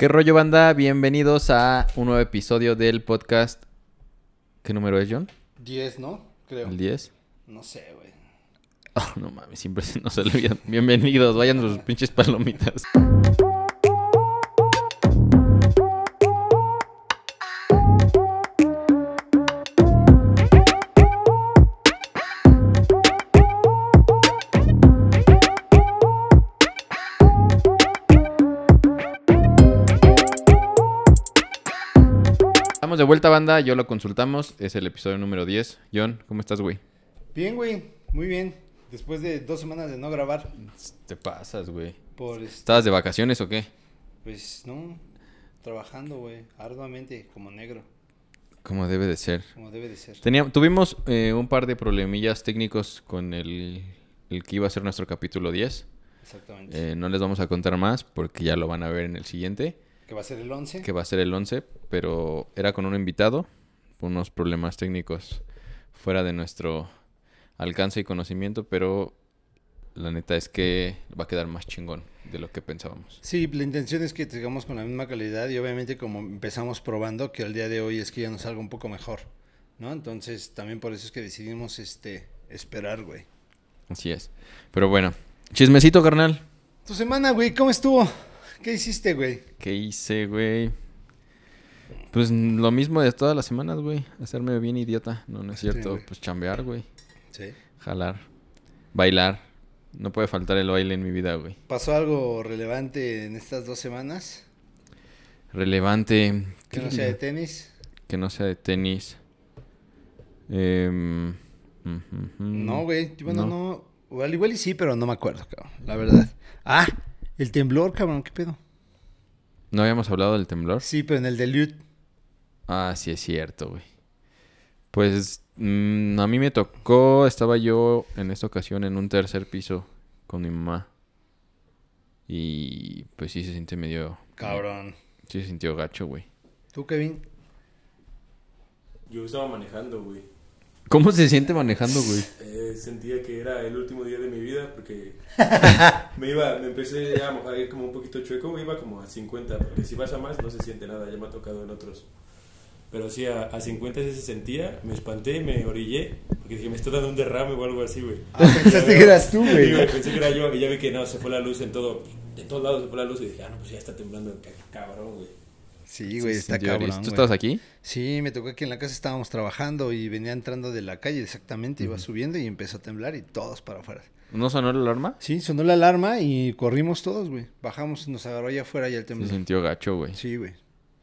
¿Qué rollo, banda? Bienvenidos a un nuevo episodio del podcast. ¿Qué número es, John? Diez, ¿no? Creo. ¿El diez? No sé, güey. Oh, no mames, siempre se nos olvidan. Bienvenidos, vayan los pinches palomitas. de vuelta, banda. Yo lo consultamos. Es el episodio número 10. John, ¿cómo estás, güey? Bien, güey. Muy bien. Después de dos semanas de no grabar. Te pasas, güey. Este ¿Estabas de vacaciones o qué? Pues no. Trabajando, güey. Arduamente, como negro. Como debe de ser. Como debe de ser. tuvimos eh, un par de problemillas técnicos con el, que iba a ser nuestro capítulo 10. Exactamente. Eh, no les vamos a contar más porque ya lo van a ver en el siguiente. Que va a ser el 11. Que va a ser el 11, pero era con un invitado, unos problemas técnicos fuera de nuestro alcance y conocimiento, pero la neta es que va a quedar más chingón de lo que pensábamos. Sí, la intención es que tengamos con la misma calidad y obviamente como empezamos probando, que al día de hoy es que ya nos salga un poco mejor, ¿no? Entonces también por eso es que decidimos este esperar, güey. Así es. Pero bueno, chismecito, carnal. Tu semana, güey, ¿cómo estuvo? ¿Qué hiciste, güey? ¿Qué hice, güey? Pues lo mismo de todas las semanas, güey. Hacerme bien idiota. No, no es cierto. pues chambear, güey. Sí. Jalar. Bailar. No puede faltar el baile en mi vida, güey. ¿Pasó algo relevante en estas dos semanas? Relevante. Que no sea de tenis. Que no sea de tenis. Em, no, güey. Bueno, no. no. Igual, igual y sí, pero no me acuerdo, cabrón. La verdad. Ah, el temblor, cabrón, ¿qué pedo? ¿No habíamos hablado del temblor? Sí, pero en el de Ah, sí, es cierto, güey. Pues mm, a mí me tocó, estaba yo en esta ocasión en un tercer piso con mi mamá. Y pues sí se siente medio... Cabrón. Sí se sintió gacho, güey. ¿Tú, Kevin? Yo estaba manejando, güey. ¿Cómo se siente manejando, güey? Eh, sentía que era el último día de mi vida porque me iba, me empecé a mojar como un poquito chueco, me iba como a 50, porque si pasa más no se siente nada, ya me ha tocado en otros. Pero sí, a, 50 sí se sentía, me espanté, me orillé, porque dije, me estoy dando un derrame o algo así, güey. Ah, pensé pensaste que eras tú, güey. pensé que era yo, y ya vi que no, se fue la luz en todo, de todos lados se fue la luz, y dije, ah, no, pues ya está temblando, cabrón, güey. Sí, güey, está cabrón. ¿Tú estabas aquí? Sí, me tocó aquí en la casa, estábamos trabajando y venía entrando de la calle exactamente, iba subiendo y empezó a temblar y todos para afuera. ¿No sonó la alarma? Sí, sonó la alarma y corrimos todos, güey. Bajamos, nos agarró allá afuera y el temblor. Se sintió gacho, güey. Sí, güey.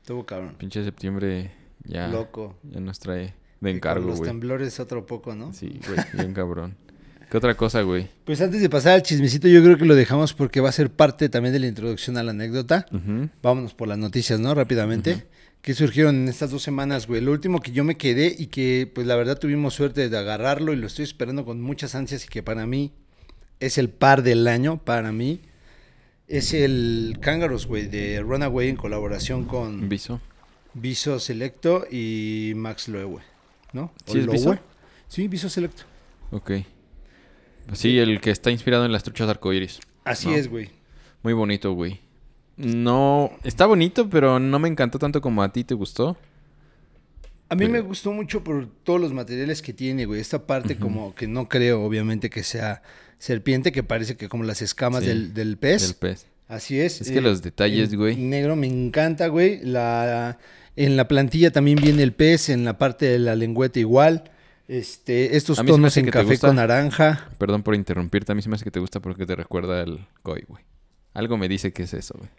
Estuvo cabrón. Pinche septiembre ya. Loco. Ya nos trae de encargo, güey. Los temblores otro poco, ¿no? Sí, güey, bien cabrón. ¿Qué otra cosa, güey? Pues antes de pasar al chismecito, yo creo que lo dejamos porque va a ser parte también de la introducción a la anécdota. Vámonos por las noticias, ¿no? Rápidamente. ¿Qué surgieron en estas dos semanas, güey? Lo último que yo me quedé y que, pues la verdad, tuvimos suerte de agarrarlo y lo estoy esperando con muchas ansias y que para mí es el par del año, para mí. Es el Cángaros, güey, de Runaway en colaboración con... Viso. Viso Selecto y Max Loewe, ¿no? ¿Sí es Viso? Sí, Viso Selecto. Ok. Sí, el que está inspirado en las truchas arcoíris. Así es, güey. Muy bonito, güey. No, está bonito, pero no me encantó tanto como a ti te gustó. A mí me gustó mucho por todos los materiales que tiene, güey. Esta parte como que no creo, obviamente, que sea serpiente, que parece que como las escamas del, pez. Del pez. Así es. Es que los eh, detalles, güey. Negro me encanta, güey. La, en la plantilla también viene el pez, en la parte de la lengüeta igual. Este, estos tonos en café con naranja. Perdón por interrumpirte, a mí se me hace que te gusta porque te recuerda el koi, güey. Algo me dice que es eso, güey.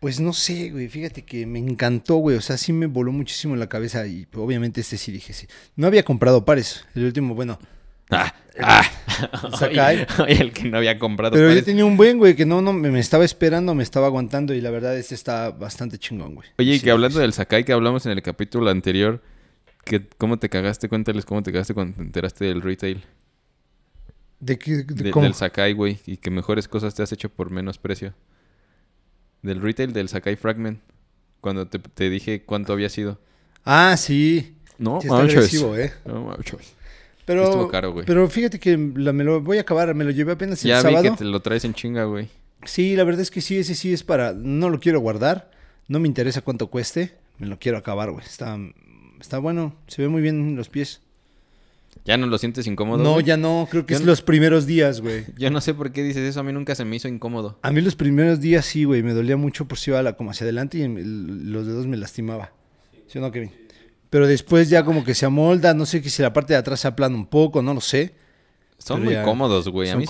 Pues no sé, güey, fíjate que me encantó, güey, o sea, sí me voló muchísimo la cabeza y obviamente este sí dije, sí. No había comprado pares, el último, bueno. Ah, ah. Sakai. el que no había comprado. Pero yo tenía un buen, güey, que no, no, me, estaba esperando, me estaba aguantando y la verdad este está bastante chingón, güey. Oye, y que hablando del Sakai que hablamos en el capítulo anterior, ¿Cómo te cagaste? Cuéntales cómo te cagaste cuando te enteraste del retail. ¿De qué? Del Sakai, güey. Y que mejores cosas te has hecho por menos precio. Del retail del Sakai Fragment. Cuando te, dije cuánto había sido. Ah, sí. No, sí está eh. No, pero, Pero fíjate que me lo voy a acabar. Me lo llevé apenas el sábado. Ya vi que te lo traes en chinga, güey. Sí, la verdad es que sí. Ese sí es para... No lo quiero guardar. No me interesa cuánto cueste. Me lo quiero acabar, güey. Está Está bueno, se ve muy bien los pies. ¿Ya no lo sientes incómodo? No, ya no, creo que es los primeros días, güey. Yo no sé por qué dices eso, a mí nunca se me hizo incómodo. A mí los primeros días sí, güey, me dolía mucho por si iba como hacia adelante y los dedos me lastimaba. ¿Sí o no, Kevin? Pero después ya como que se amolda, no sé que si la parte de atrás se aplana un poco, no lo sé. Son muy cómodos, güey. A mí muy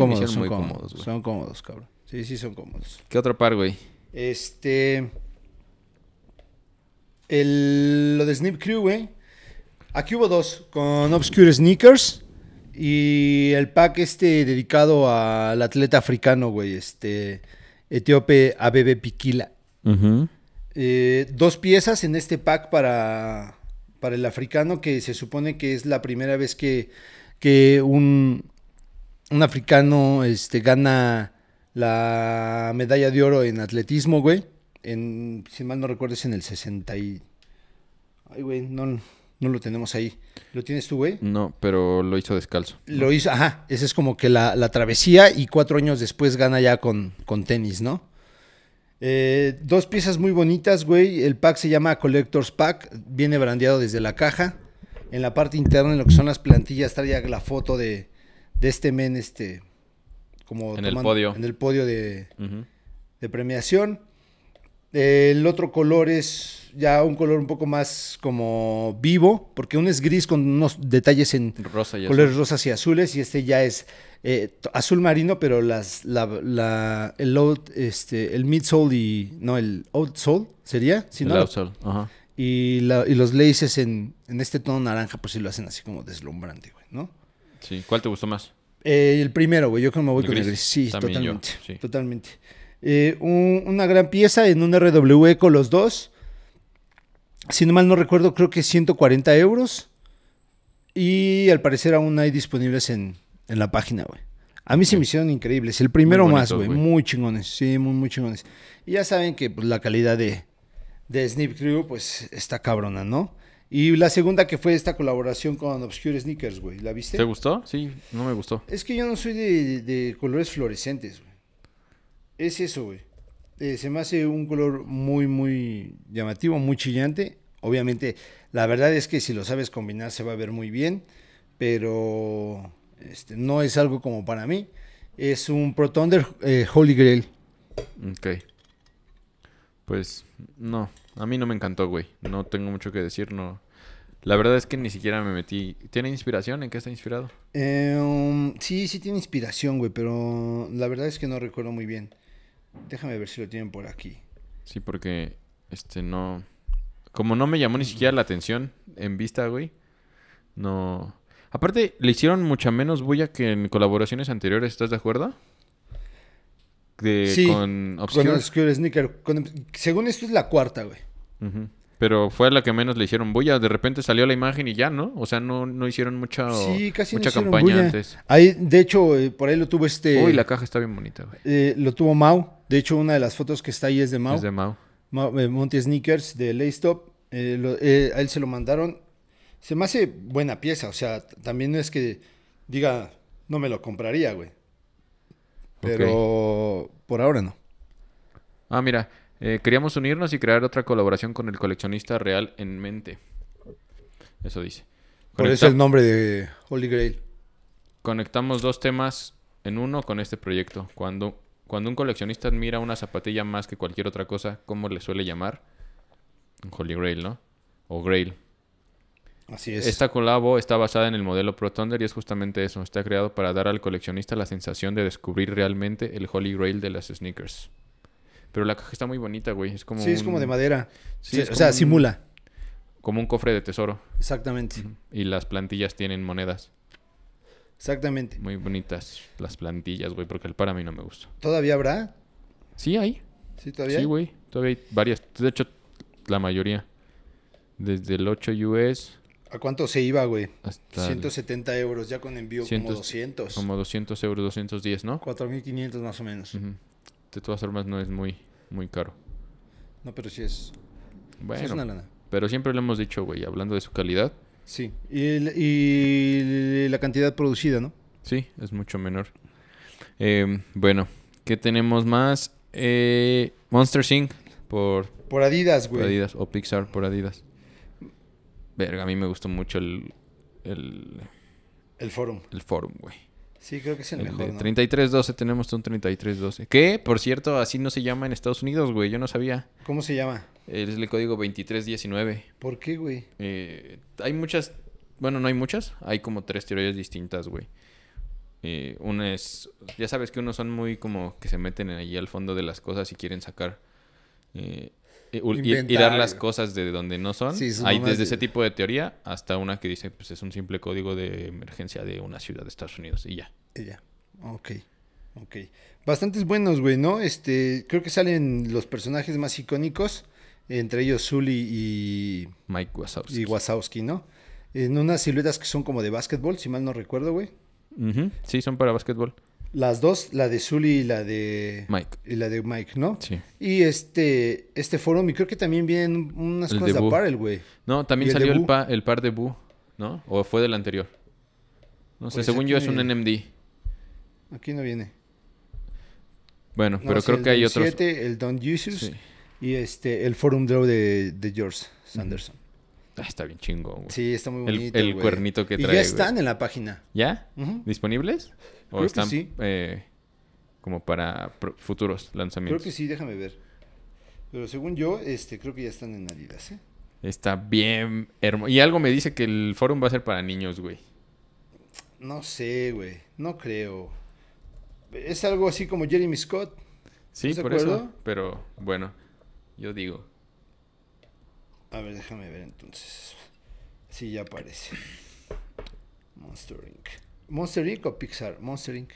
cómodos, Son cómodos, cabrón. Sí, sí, son cómodos. ¿Qué otro par, güey? Este. El, lo de Snip Crew, güey. Aquí hubo dos, con Obscure Sneakers y el pack este dedicado al atleta africano, güey, este etíope Abebe Piquila. Eh, dos piezas en este pack para, para el africano, que se supone que es la primera vez que, un, un africano este, gana la medalla de oro en atletismo, güey en, si mal no recuerdo, es en el 60 Ay, güey, no, lo tenemos ahí. ¿Lo tienes tú, güey? No, pero lo hizo descalzo. Lo hizo, ajá. Esa es como que la, travesía y cuatro años después gana ya con, con tenis, ¿no? Eh, dos piezas muy bonitas, güey. El pack se llama Collector's Pack. Viene brandeado desde la caja. En la parte interna, en lo que son las plantillas, trae la foto de, este men, este. Como en el podio. En el podio de, de premiación. El otro color es ya un color un poco más como vivo, porque uno es gris con unos detalles en Rosa colores rosas y azules, y este ya es eh, azul marino, pero las, la, el, este, y. No, el outsole sería, Y, y los laces en, este tono naranja, pues sí lo hacen así como deslumbrante, ¿no? Sí, ¿cuál te gustó más? Eh, el primero, güey, yo creo me voy con el gris. Sí, totalmente. Totalmente. Eh, una gran pieza en un RWE con los dos. Si no mal no recuerdo, creo que 140 euros. Y al parecer aún hay disponibles en, la página, güey. A mí se me hicieron increíbles. El primero más, güey. Muy chingones. Sí, muy, muy chingones. Y ya saben que pues, la calidad de, de Snip Crew, pues, está cabrona, ¿no? Y la segunda que fue esta colaboración con Obscure Sneakers, güey. ¿La viste? ¿Te gustó? Sí, no me gustó. Es que yo no soy de, de colores fluorescentes, güey. Es eso, güey. Eh, se me hace un color muy, muy llamativo, muy chillante. Obviamente, la verdad es que si lo sabes combinar se va a ver muy bien, pero este, no es algo como para mí. Es un protón eh, Holy Grail. Ok. Pues no, a mí no me encantó, güey. No tengo mucho que decir, no. La verdad es que ni siquiera me metí. ¿Tiene inspiración? ¿En qué está inspirado? Eh, um, sí, sí tiene inspiración, güey, pero la verdad es que no recuerdo muy bien. Déjame ver si lo tienen por aquí. Sí, porque este no. Como no me llamó ni siquiera la atención en vista, güey. No. Aparte, le hicieron mucha menos bulla que en colaboraciones anteriores, ¿estás de acuerdo? sí, con Sneaker. según esto es la cuarta, güey pero fue la que menos le hicieron bulla. De repente salió la imagen y ya, ¿no? O sea, no, hicieron mucha, mucha campaña antes. Ahí, de hecho, eh, por ahí lo tuvo este... Uy, la caja está bien bonita, güey. Eh, lo tuvo Mau. De hecho, una de las fotos que está ahí es de Mau. Es de Mau. Eh, Monty Sneakers de Laystop. a él se lo mandaron. Se me hace buena pieza. O sea, también no es que diga, no me lo compraría, güey. Pero por ahora no. Ah, mira, eh, queríamos unirnos y crear otra colaboración con el coleccionista real en mente. Eso dice. ¿Cuál es el nombre de Holy Grail. Conectamos dos temas en uno con este proyecto. Cuando, cuando un coleccionista admira una zapatilla más que cualquier otra cosa, ¿cómo le suele llamar? Holy Grail, ¿no? O Grail. Así es. Esta colabo está basada en el modelo Pro y es justamente eso. Está creado para dar al coleccionista la sensación de descubrir realmente el Holy Grail de las sneakers. Pero la caja está muy bonita, güey. Es como. Sí, es como de madera. o sea, simula. Como un cofre de tesoro. Exactamente. Y las plantillas tienen monedas. Exactamente. Muy bonitas las plantillas, güey, porque el para mí no me gusta. ¿Todavía habrá? Sí, hay. Sí, todavía. Sí, güey. Todavía hay varias. De hecho, la mayoría. Desde el 8 US. ¿A cuánto se iba, güey? Hasta 170 euros, ya con envío como 200. Como 200 euros, 210, ¿no? 4.500 más o menos de todas formas no es muy, muy caro. No, pero sí es. Bueno, Pero siempre lo hemos dicho, güey, hablando de su calidad. Sí, y, la cantidad producida, ¿no? Sí, es mucho menor. Em, bueno, ¿qué tenemos más? Eh, Monster Inc. por... Por Adidas, güey. Adidas, o Pixar por Adidas. Verga, a mí me gustó mucho el... El, el forum. El forum, güey. Sí, creo que es el, mejor. 3312, tenemos un 3312. ¿Qué? por cierto, así no se llama en Estados Unidos, güey. Yo no sabía. ¿Cómo se llama? Es el código 2319. ¿Por qué, güey? Eh, hay muchas. Bueno, no hay muchas. Hay como tres teorías distintas, güey. Eh, una es. Ya sabes que unos son muy como que se meten ahí al fondo de las cosas y quieren sacar. Eh, eh, dar las cosas de donde no son. Hay desde ese tipo de teoría hasta una que dice, pues es un simple código de emergencia de una ciudad de Estados Unidos y ya. Y ya. Ok. Ok. Bastantes buenos, güey, ¿no? Este, creo que salen los personajes más icónicos, entre ellos Zully y... Mike Wazowski. Y Wazowski, ¿no? En unas siluetas que son como de básquetbol, si mal no recuerdo, güey. Sí, son para básquetbol las dos, la de Sully y la de Mike. Y la de Mike, ¿no? Sí. Y este, este forum, y creo que también vienen unas cosas de el güey. No, también salió el, par de Boo, ¿no? O fue del anterior. No sé, pues según yo es un NMD. Aquí no viene. Bueno, pero creo que hay otros. el Don Jesus y este, el Forum Draw de, George Sanderson. Ah, está bien chingo, güey. Sí, está muy bonito. El, el cuernito que trae. Y ya están en la página. ¿Ya? ¿Disponibles? O están eh, como para futuros lanzamientos. Creo que sí, déjame ver. Pero según yo, este, creo que ya están en Adidas, ¿eh? Está bien hermoso. Y algo me dice que el forum va a ser para niños, güey. No sé, güey. No creo. Es algo así como Jeremy Scott. Sí, por eso. Pero bueno, yo digo. A ver, déjame ver entonces. Sí, ya aparece. Monster Inc. ¿Monster Inc. o Pixar? Monster Inc.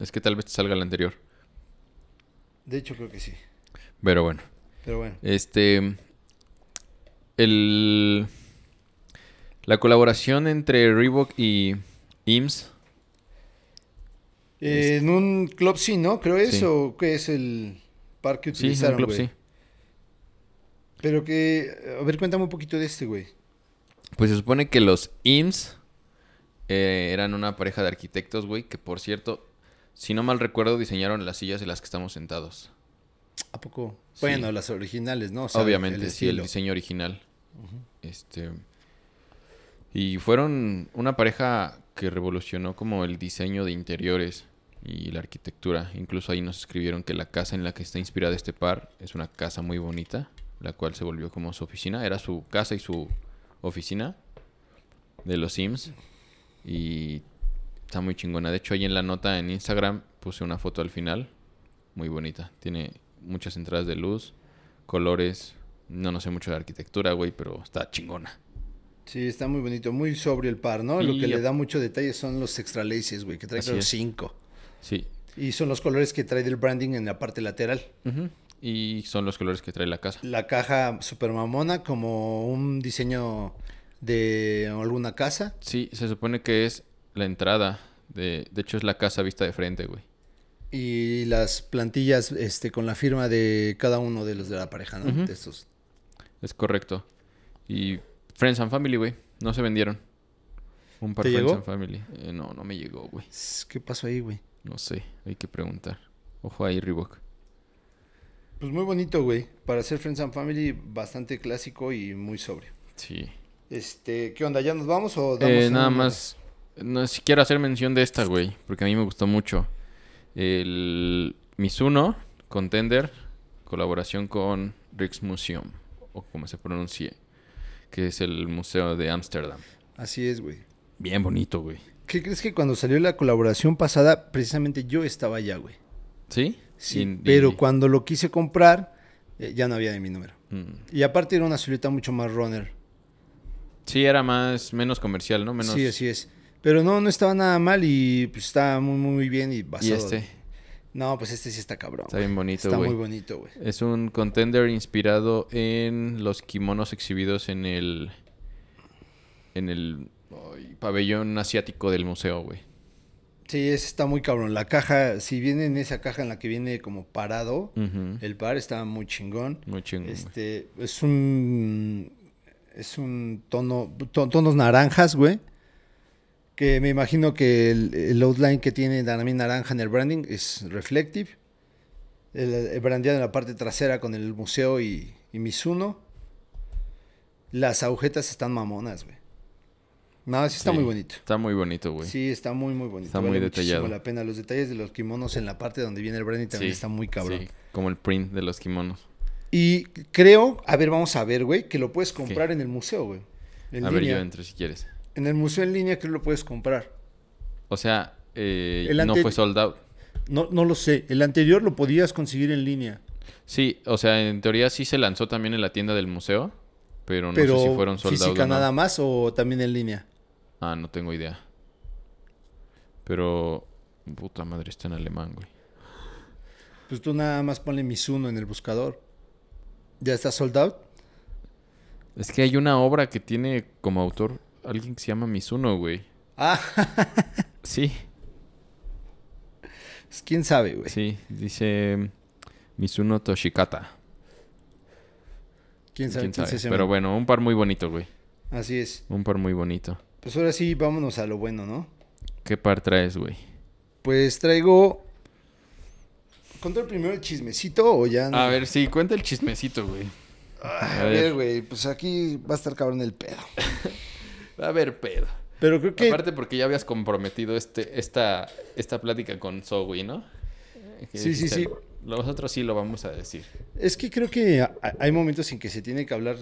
Es que tal vez te salga la anterior. De hecho, creo que sí. Pero bueno. Pero bueno. Este. El. La colaboración entre Reebok y IMSS. Eh, este. en un club sí, ¿no? Creo eso? o que es el par que utilizaron, sí, un club, sí. Pero que, a ver, cuéntame un poquito de este, güey. Pues se supone que los IMSS eh, eran una pareja de arquitectos, güey, que por cierto, si no mal recuerdo, diseñaron las sillas en las que estamos sentados. ¿A poco? Bueno, las originales, ¿no? Obviamente, sí, el diseño original. Este. Y fueron una pareja que revolucionó como el diseño de interiores y la arquitectura. Incluso ahí nos escribieron que la casa en la que está inspirada este par es una casa muy bonita, la cual se volvió como su oficina. Era su casa y su oficina de los Sims. Y está muy chingona. De hecho, ahí en la nota en Instagram puse una foto al final. Muy bonita. Tiene muchas entradas de luz, colores. No, no sé mucho de arquitectura, güey, pero está chingona. Sí, está muy bonito, muy sobrio el par, ¿no? Lo que le da mucho detalle son los extra laces, güey, que trae los cinco. Sí. Y son los colores que trae del branding en la parte lateral. Y son los colores que trae la casa. La caja super mamona, como un diseño de alguna casa. Sí, se supone que es la entrada. De, de hecho, es la casa vista de frente, güey. Y las plantillas este, con la firma de cada uno de los de la pareja, ¿no? Es correcto. Y Friends and Family, güey. No se vendieron. Un par de Friends and Family. Eh, no, no me llegó, güey. ¿Qué pasó ahí, güey? No sé. Hay que preguntar. Ojo ahí, Reebok. Pues muy bonito, güey. Para hacer Friends and Family, bastante clásico y muy sobrio. Sí. Este, ¿qué onda? ¿Ya nos vamos o damos eh, nada más no si quiero hacer mención de esta, güey, porque a mí me gustó mucho. El misuno Contender colaboración con Rijksmuseum o como se pronuncie, que es el museo de Ámsterdam. Así es, güey. Bien bonito, güey. ¿Qué crees que cuando salió la colaboración pasada, precisamente yo estaba allá, güey? ¿Sí? Sí, pero cuando lo quise comprar, eh, ya no había de mi número. Mm. Y aparte era una silueta mucho más runner. Sí, era más, menos comercial, ¿no? Menos... Sí, así es. Pero no, no estaba nada mal y pues estaba muy, muy bien y basado. ¿Y este? No, pues este sí está cabrón. Está bien bonito, güey. Está muy bonito, güey. Es un contender inspirado en los kimonos exhibidos en el... En el pabellón asiático del museo, güey. Sí, está muy cabrón. La caja, si viene en esa caja en la que viene como parado, el par está muy chingón. Muy chingón. Este, es un es un tono, tonos naranjas, güey. Que me imagino que el, outline que tiene también naranja en el branding es reflective. El, el en la parte trasera con el museo y, y Mizuno. Las agujetas están mamonas, güey. Nada, sí está muy bonito. Está muy bonito, güey. Sí, está muy, muy bonito. Está muy detallado. la pena. Los detalles de los kimonos en la parte donde viene el branding también está muy cabrón. Sí, como el print de los kimonos. Y creo, a ver, vamos a ver, güey, que lo puedes comprar en el museo, güey. a ver, yo entro si quieres. En el museo en línea creo que lo puedes comprar. O sea, eh, no fue soldado No, no lo sé. El anterior lo podías conseguir en línea. Sí, o sea, en teoría sí se lanzó también en la tienda del museo, pero no sé si fueron sold física out no. nada más o también en línea? Ah, no tengo idea. Pero puta madre, está en alemán, güey. Pues tú nada más ponle Mizuno en el buscador. ¿Ya está sold out? Es que hay una obra que tiene como autor alguien que se llama Mizuno, güey. Ah. sí. Pues, ¿Quién sabe, güey? Sí, dice Mizuno Toshikata. ¿Quién sabe? Pero bueno, un par muy bonito, güey. Así es. Un par muy bonito. Pues ahora sí, vámonos a lo bueno, ¿no? ¿Qué par traes, güey? Pues traigo Contó primero el chismecito o ya no? A ver, sí, cuenta el chismecito, güey. a ver, güey, pues aquí va a estar cabrón el pedo. va a haber pedo. Pero creo que. Aparte, porque ya habías comprometido este, esta, esta plática con Zoe, ¿no? Eh, sí, sí, sí. Nosotros sí lo vamos a decir. Es que creo que hay momentos en que se tiene que hablar,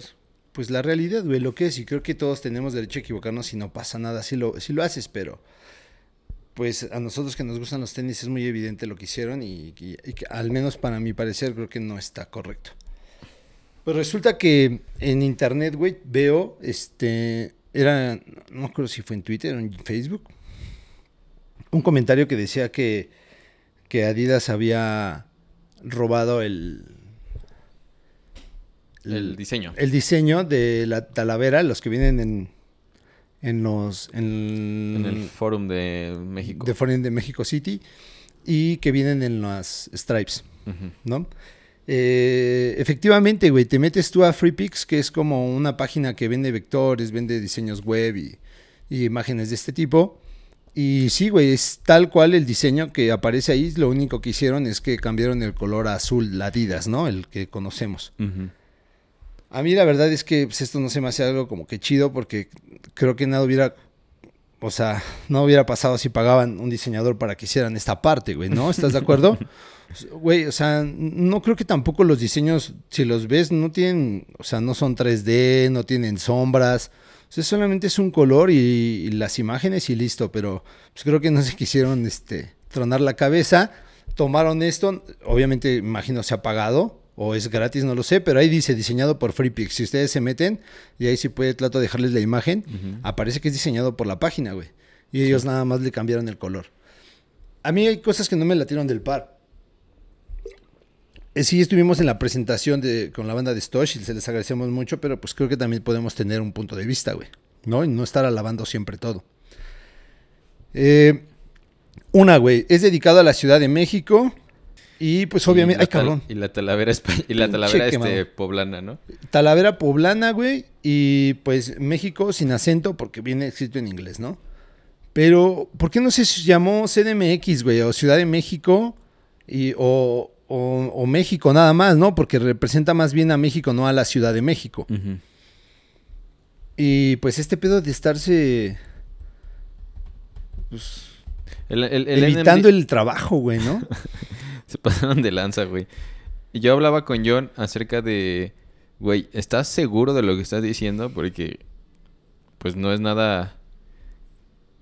pues la realidad, güey, lo que es. Y creo que todos tenemos derecho a equivocarnos y no pasa nada si lo, si lo haces, pero pues a nosotros que nos gustan los tenis es muy evidente lo que hicieron y, al menos para mi parecer creo que no está correcto. Pues resulta que en internet, güey, veo, este, era, no creo si fue en Twitter o en Facebook, un comentario que decía que, Adidas había robado el... El, diseño. El diseño de la Talavera, los que vienen en, en los en, el Forum de México. De Forum de México City y que vienen en las Stripes, ¿no? Eh, efectivamente, güey, te metes tú a FreePix, que es como una página que vende vectores, vende diseños web y, imágenes de este tipo. Y sí, güey, es tal cual el diseño que aparece ahí. Lo único que hicieron es que cambiaron el color azul, la Adidas, ¿no? El que conocemos. A mí la verdad es que pues, esto no se me hace algo como que chido porque creo que nada hubiera, o sea, no hubiera pasado si pagaban un diseñador para que hicieran esta parte, güey, ¿no? ¿Estás de acuerdo? Güey, o sea, no creo que tampoco los diseños, si los ves, no tienen, o sea, no son 3D, no tienen sombras. solamente es un color y, las imágenes y listo, pero pues, creo que no se quisieron este, tronar la cabeza. Tomaron esto, obviamente, imagino, se ha pagado o es gratis, no lo sé, pero ahí dice diseñado por FreePix. Si ustedes se meten, y ahí sí puede, trato de dejarles la imagen, aparece que es diseñado por la página, güey. Y ellos nada más le cambiaron el color. A mí hay cosas que no me latieron del par. Eh, sí, estuvimos en la presentación con la banda de Stosh y se les agradecemos mucho, pero pues creo que también podemos tener un punto de vista, güey. ¿No? no estar alabando siempre todo. Eh, una, güey, es dedicado a la Ciudad de México y pues obviamente, ay cabrón. Y la Talavera, y la talavera este, poblana, ¿no? Talavera poblana, güey. Y pues México sin acento porque viene escrito en inglés, ¿no? Pero, ¿por qué no se llamó CDMX, güey? O Ciudad de México o, México nada más, ¿no? Porque representa más bien a México, no a la Ciudad de México. Y pues este pedo de estarse... Pues, el, evitando el trabajo, güey, ¿no? Se pasaron de lanza, güey. Yo hablaba con John acerca de, güey, ¿estás seguro de lo que estás diciendo? Porque, pues no es nada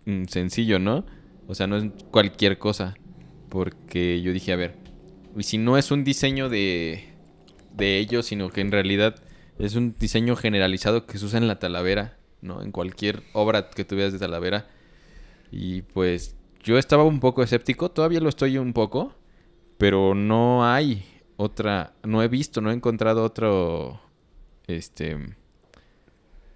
mm, sencillo, ¿no? O sea, no es cualquier cosa. Porque yo dije, a ver, y si no es un diseño de, de ellos, sino que en realidad es un diseño generalizado que se usa en la talavera, ¿no? En cualquier obra que veas de talavera. Y pues yo estaba un poco escéptico, todavía lo estoy un poco, pero no hay otra, no he visto, no he encontrado otro, este,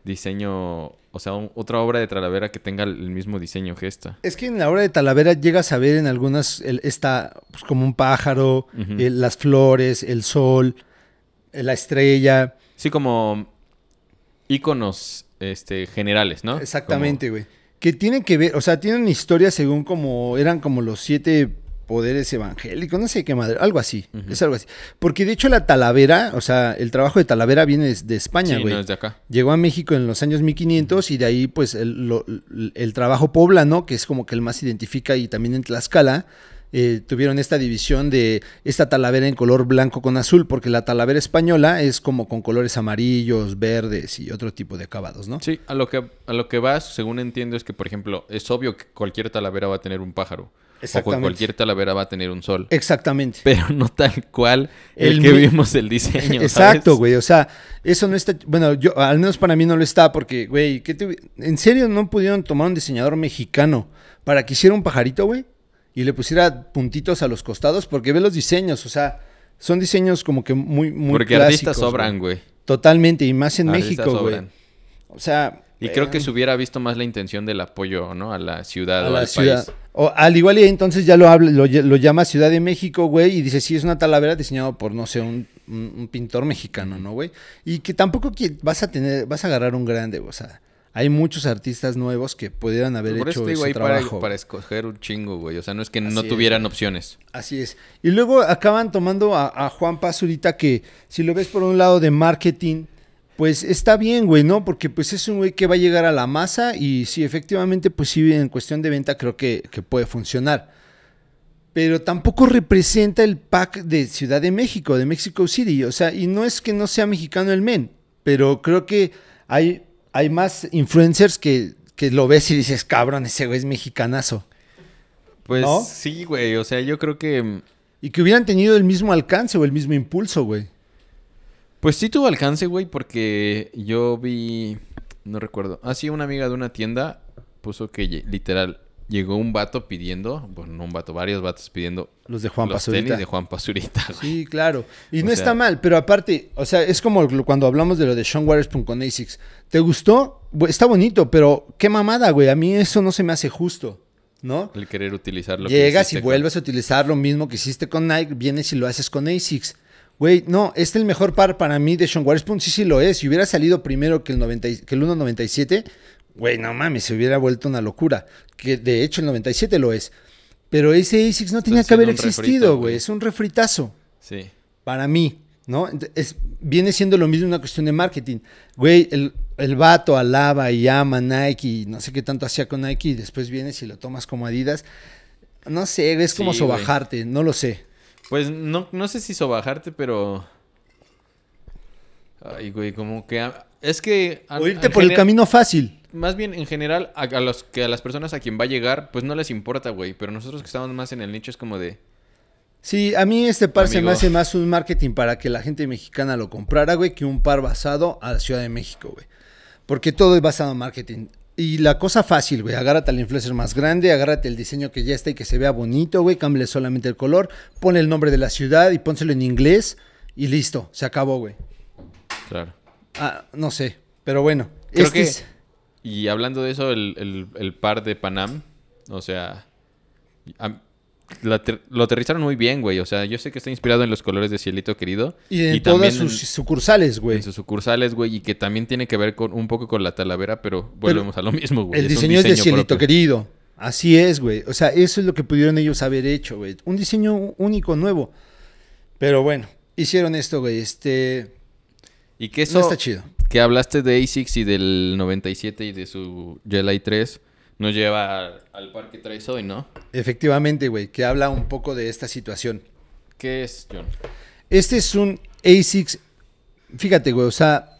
diseño, o sea, otra obra de Talavera que tenga el mismo diseño que Es que en la obra de Talavera llegas a ver en algunas, Está pues, como un pájaro, eh, las flores, el sol, eh, la estrella. Sí, como iconos este, generales, ¿no? Exactamente, güey. Que tienen que ver, o sea, tienen historia según como eran como los siete poderes evangélicos, no sé qué madre, algo así, es algo así. Porque de hecho la Talavera, o sea, el trabajo de Talavera viene de, España, güey. acá. Llegó a México en los años 1500 y de ahí pues el, trabajo poblano, que es como que el más identifica y también en Tlaxcala, eh, tuvieron esta división de esta talavera en color blanco con azul, porque la talavera española es como con colores amarillos, verdes y otro tipo de acabados, ¿no? Sí, a lo que, a lo que vas, según entiendo, es que, por ejemplo, es obvio que cualquier talavera va a tener un pájaro. Exactamente. O cualquier talavera va a tener un sol. Exactamente. Pero no tal cual el, que vimos el diseño. Exacto, güey. O sea, eso no está. Bueno, yo al menos para mí no lo está, porque, güey, ¿qué te... ¿en serio no pudieron tomar un diseñador mexicano para que hiciera un pajarito, güey? Y le pusiera puntitos a los costados, porque ve los diseños, o sea, son diseños como que muy, muy. Porque clásicos, artistas sobran, güey. Totalmente, y más en México, güey. O sea, y creo que se hubiera visto más la intención del apoyo, ¿no? A la ciudad o al país. O, al igual y entonces ya lo, lo, llama Ciudad de México, güey, y dice, sí, es una talavera diseñada por, no sé, un, pintor mexicano, ¿no, güey? Y que tampoco vas a tener, vas a agarrar un grande, o sea, hay muchos artistas nuevos que pudieran haber hecho ese trabajo. Para, escoger un chingo, güey. O sea, no es que no tuvieran opciones. Así es. Y luego acaban tomando a, a Juan Pazurita que, si lo ves por un lado de marketing pues está bien, güey, ¿no? Porque pues es un güey que va a llegar a la masa y sí, efectivamente, pues sí, en cuestión de venta creo que, puede funcionar. Pero tampoco representa el pack de Ciudad de México, de Mexico City. O sea, y no es que no sea mexicano el men, pero creo que hay, hay más influencers que, lo ves y dices, cabrón, ese güey es mexicanazo. Pues sí, güey, o sea, yo creo que... Mm, y que hubieran tenido el mismo alcance o el mismo impulso, güey. Pues sí tuvo alcance, güey, porque yo vi, no recuerdo, así ah, una amiga de una tienda puso que literal llegó un vato pidiendo, bueno, no un vato, varios vatos pidiendo los de Juan los de Juan Pazurita. Sí, claro. Y no está mal, pero aparte, o sea, es como cuando hablamos de lo de Sean Waterspoon con Asics. ¿Te gustó? Está bonito, pero qué mamada, güey. A mí eso no se me hace justo. ¿no? El querer utilizarlo. Llegas que y vuelves a utilizar lo mismo que hiciste con Nike, vienes y lo haces con ASICS. Güey, no, este es el mejor par para mí de Sean Witherspoon. Sí, sí lo es. Si hubiera salido primero que el, 90, que el 1.97, güey, no mames, se hubiera vuelto una locura. Que de hecho el 97 lo es. Pero ese ASICS no tenía pues que haber existido, güey. Es un refritazo. Sí. Para mí, ¿no? viene siendo lo mismo una cuestión de marketing. Güey, el, el vato alaba y ama Nike y no sé qué tanto hacía con Nike y después vienes y lo tomas como Adidas. No sé, es como sobajarte, no lo sé. Pues no, no sé si sobajarte, pero. Ay, güey, como que. Es que. A, por el camino fácil. Más bien, en general, a, los, que a las personas a quien va a llegar, pues no les importa, güey. Pero nosotros que estamos más en el nicho es como de. Sí, a mí este par se me hace más un marketing para que la gente mexicana lo comprara, güey, que un par basado a la Ciudad de México, güey. Porque todo es basado en marketing. Y la cosa fácil, güey, agárrate al influencer más grande, agárrate el diseño que ya está y que se vea bonito, güey, cambie solamente el color, pone el nombre de la ciudad y pónselo en inglés y listo, se acabó, güey. Claro. Ah, no sé, pero bueno. Creo este que, Y hablando de eso, el, el, par de Panam, o sea, lo, aterrizaron muy bien, güey. O sea, yo sé que está inspirado en los colores de Cielito Querido. Y en todas sus sucursales, güey. En sus sucursales, güey. Y que también tiene que ver con un poco con la talavera, pero volvemos a lo mismo, güey. El diseño, es de Cielito Querido. Así es, güey. O sea, eso es lo que pudieron ellos haber hecho, güey. Un diseño único, nuevo. Pero bueno, hicieron esto, güey. Este. Y que eso. está chido. Que hablaste de ASICS y del 97 y de su Jelly 3 nos lleva al, parque traes hoy, ¿no? Efectivamente, güey, que habla un poco de esta situación. ¿Qué es, John? Este es un ASICS. Fíjate, güey, o sea,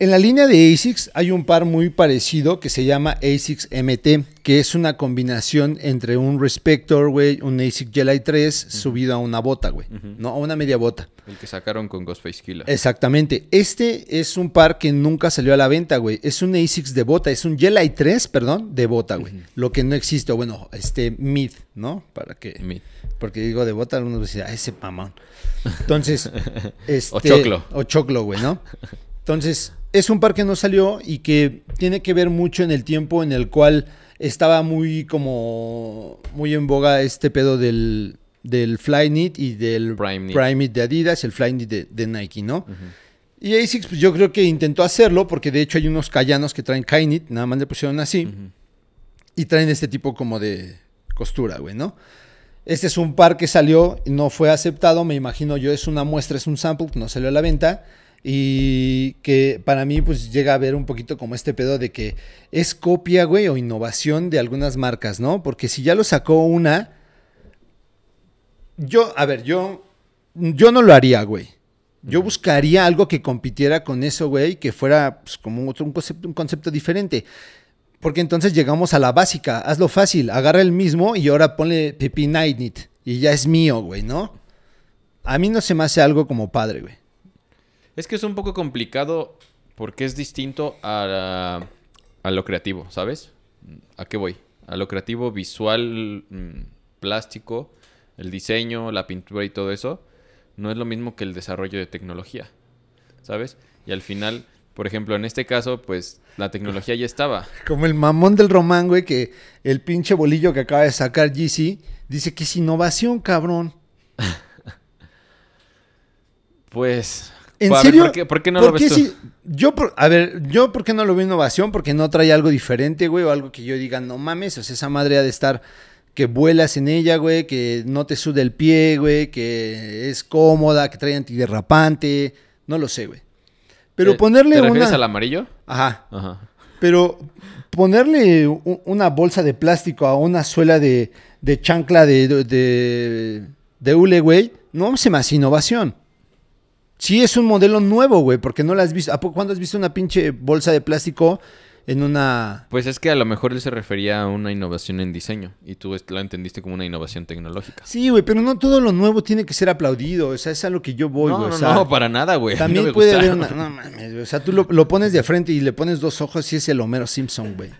en la línea de ASICS hay un par muy parecido que se llama ASICS MT, que es una combinación entre un Respector, güey, un ASIC Jedi 3 subido a una bota, güey, ¿no? A una media bota. El que sacaron con Ghostface Killer. Exactamente. Este es un par que nunca salió a la venta, güey. Es un ASICS de bota, es un Jedi 3, perdón, de bota, güey. Lo que no existe, bueno, este mid, ¿no? Para que mid. Porque digo de bota, algunos dicen, ah, ese mamón. Entonces, este o choclo. O choclo, güey, ¿no? Entonces, es un par que no salió y que tiene que ver mucho en el tiempo en el cual estaba muy como muy en boga este pedo del, del Flyknit y del Primeknit de Adidas el Flyknit de, de, Nike, ¿no? Y ASICS pues yo creo que intentó hacerlo porque de hecho hay unos callanos que traen Kynit, nada más le pusieron así y traen este tipo como de costura, güey, ¿no? Este es un par que salió, no fue aceptado, me imagino yo, es una muestra, es un sample que no salió a la venta y que para mí pues llega a ver un poquito como este pedo de que es copia, güey, o innovación de algunas marcas, ¿no? Porque si ya lo sacó una, yo, a ver, yo, yo no lo haría, güey. Yo buscaría algo que compitiera con eso, güey, que fuera pues, como un, concepto, un concepto diferente. Porque entonces llegamos a la básica, hazlo fácil, agarra el mismo y ahora ponle Pepe Night y ya es mío, güey, ¿no? A mí no se me hace algo como padre, güey. Es que es un poco complicado porque es distinto a, lo creativo, ¿sabes? ¿A qué voy? A lo creativo visual, mm, plástico, el diseño, la pintura y todo eso, no es lo mismo que el desarrollo de tecnología, ¿sabes? Y al final, por ejemplo, en este caso, pues la tecnología ya estaba. Como el mamón del román, güey, que el pinche bolillo que acaba de sacar GC dice que es innovación, cabrón. pues ¿En pues, serio? ¿por, qué, no lo ves tú? yo, a ver, yo ¿por qué no lo veo innovación? Porque no trae algo diferente, güey, o algo que yo diga, no mames, o esa madre ha de estar que vuelas en ella, güey, que no te sude el pie, güey, que es cómoda, que trae antiderrapante, no lo sé, güey. Pero ponerle ¿te al amarillo? Ajá. Pero ponerle una bolsa de plástico a una suela de, chancla de, de, de hule, güey, no se me hace innovación. Sí, es un modelo nuevo, güey, porque no lo has visto. ¿A ¿Cuándo has visto una pinche bolsa de plástico en una...? Pues es que a lo mejor él se refería a una innovación en diseño y tú la entendiste como una innovación tecnológica. Sí, güey, pero no todo lo nuevo tiene que ser aplaudido. O sea, es a lo que yo voy, güey. No, para nada, güey. También puede haber una... No O sea, tú lo, lo, pones de frente y le pones dos ojos y es el Homero Simpson, güey.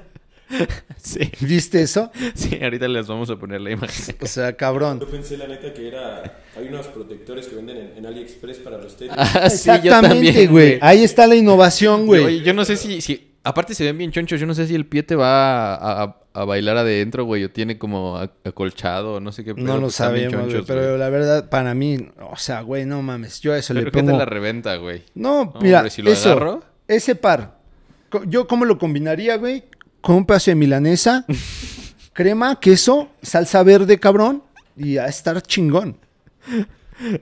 Sí. ¿Viste eso? Sí, ahorita les vamos a poner la imagen. O sea, cabrón. Yo pensé la neta que era. Hay unos protectores que venden en, AliExpress para los tenis. Ah, Exactamente, güey. Ahí está la innovación, güey. Yo, no sé si, si. Aparte se ven bien chonchos. Yo no sé si el pie te va a, a, bailar adentro, güey. O tiene como acolchado, no sé qué. No lo pues sabemos, chonchos, Pero la verdad, para mí. O sea, güey, no mames. Yo a eso le pongo. la reventa, güey? No, mira. si lo eso, Ese par. Yo, ¿cómo lo combinaría, güey? pedazo de milanesa, crema, queso, salsa verde, cabrón, y a estar chingón.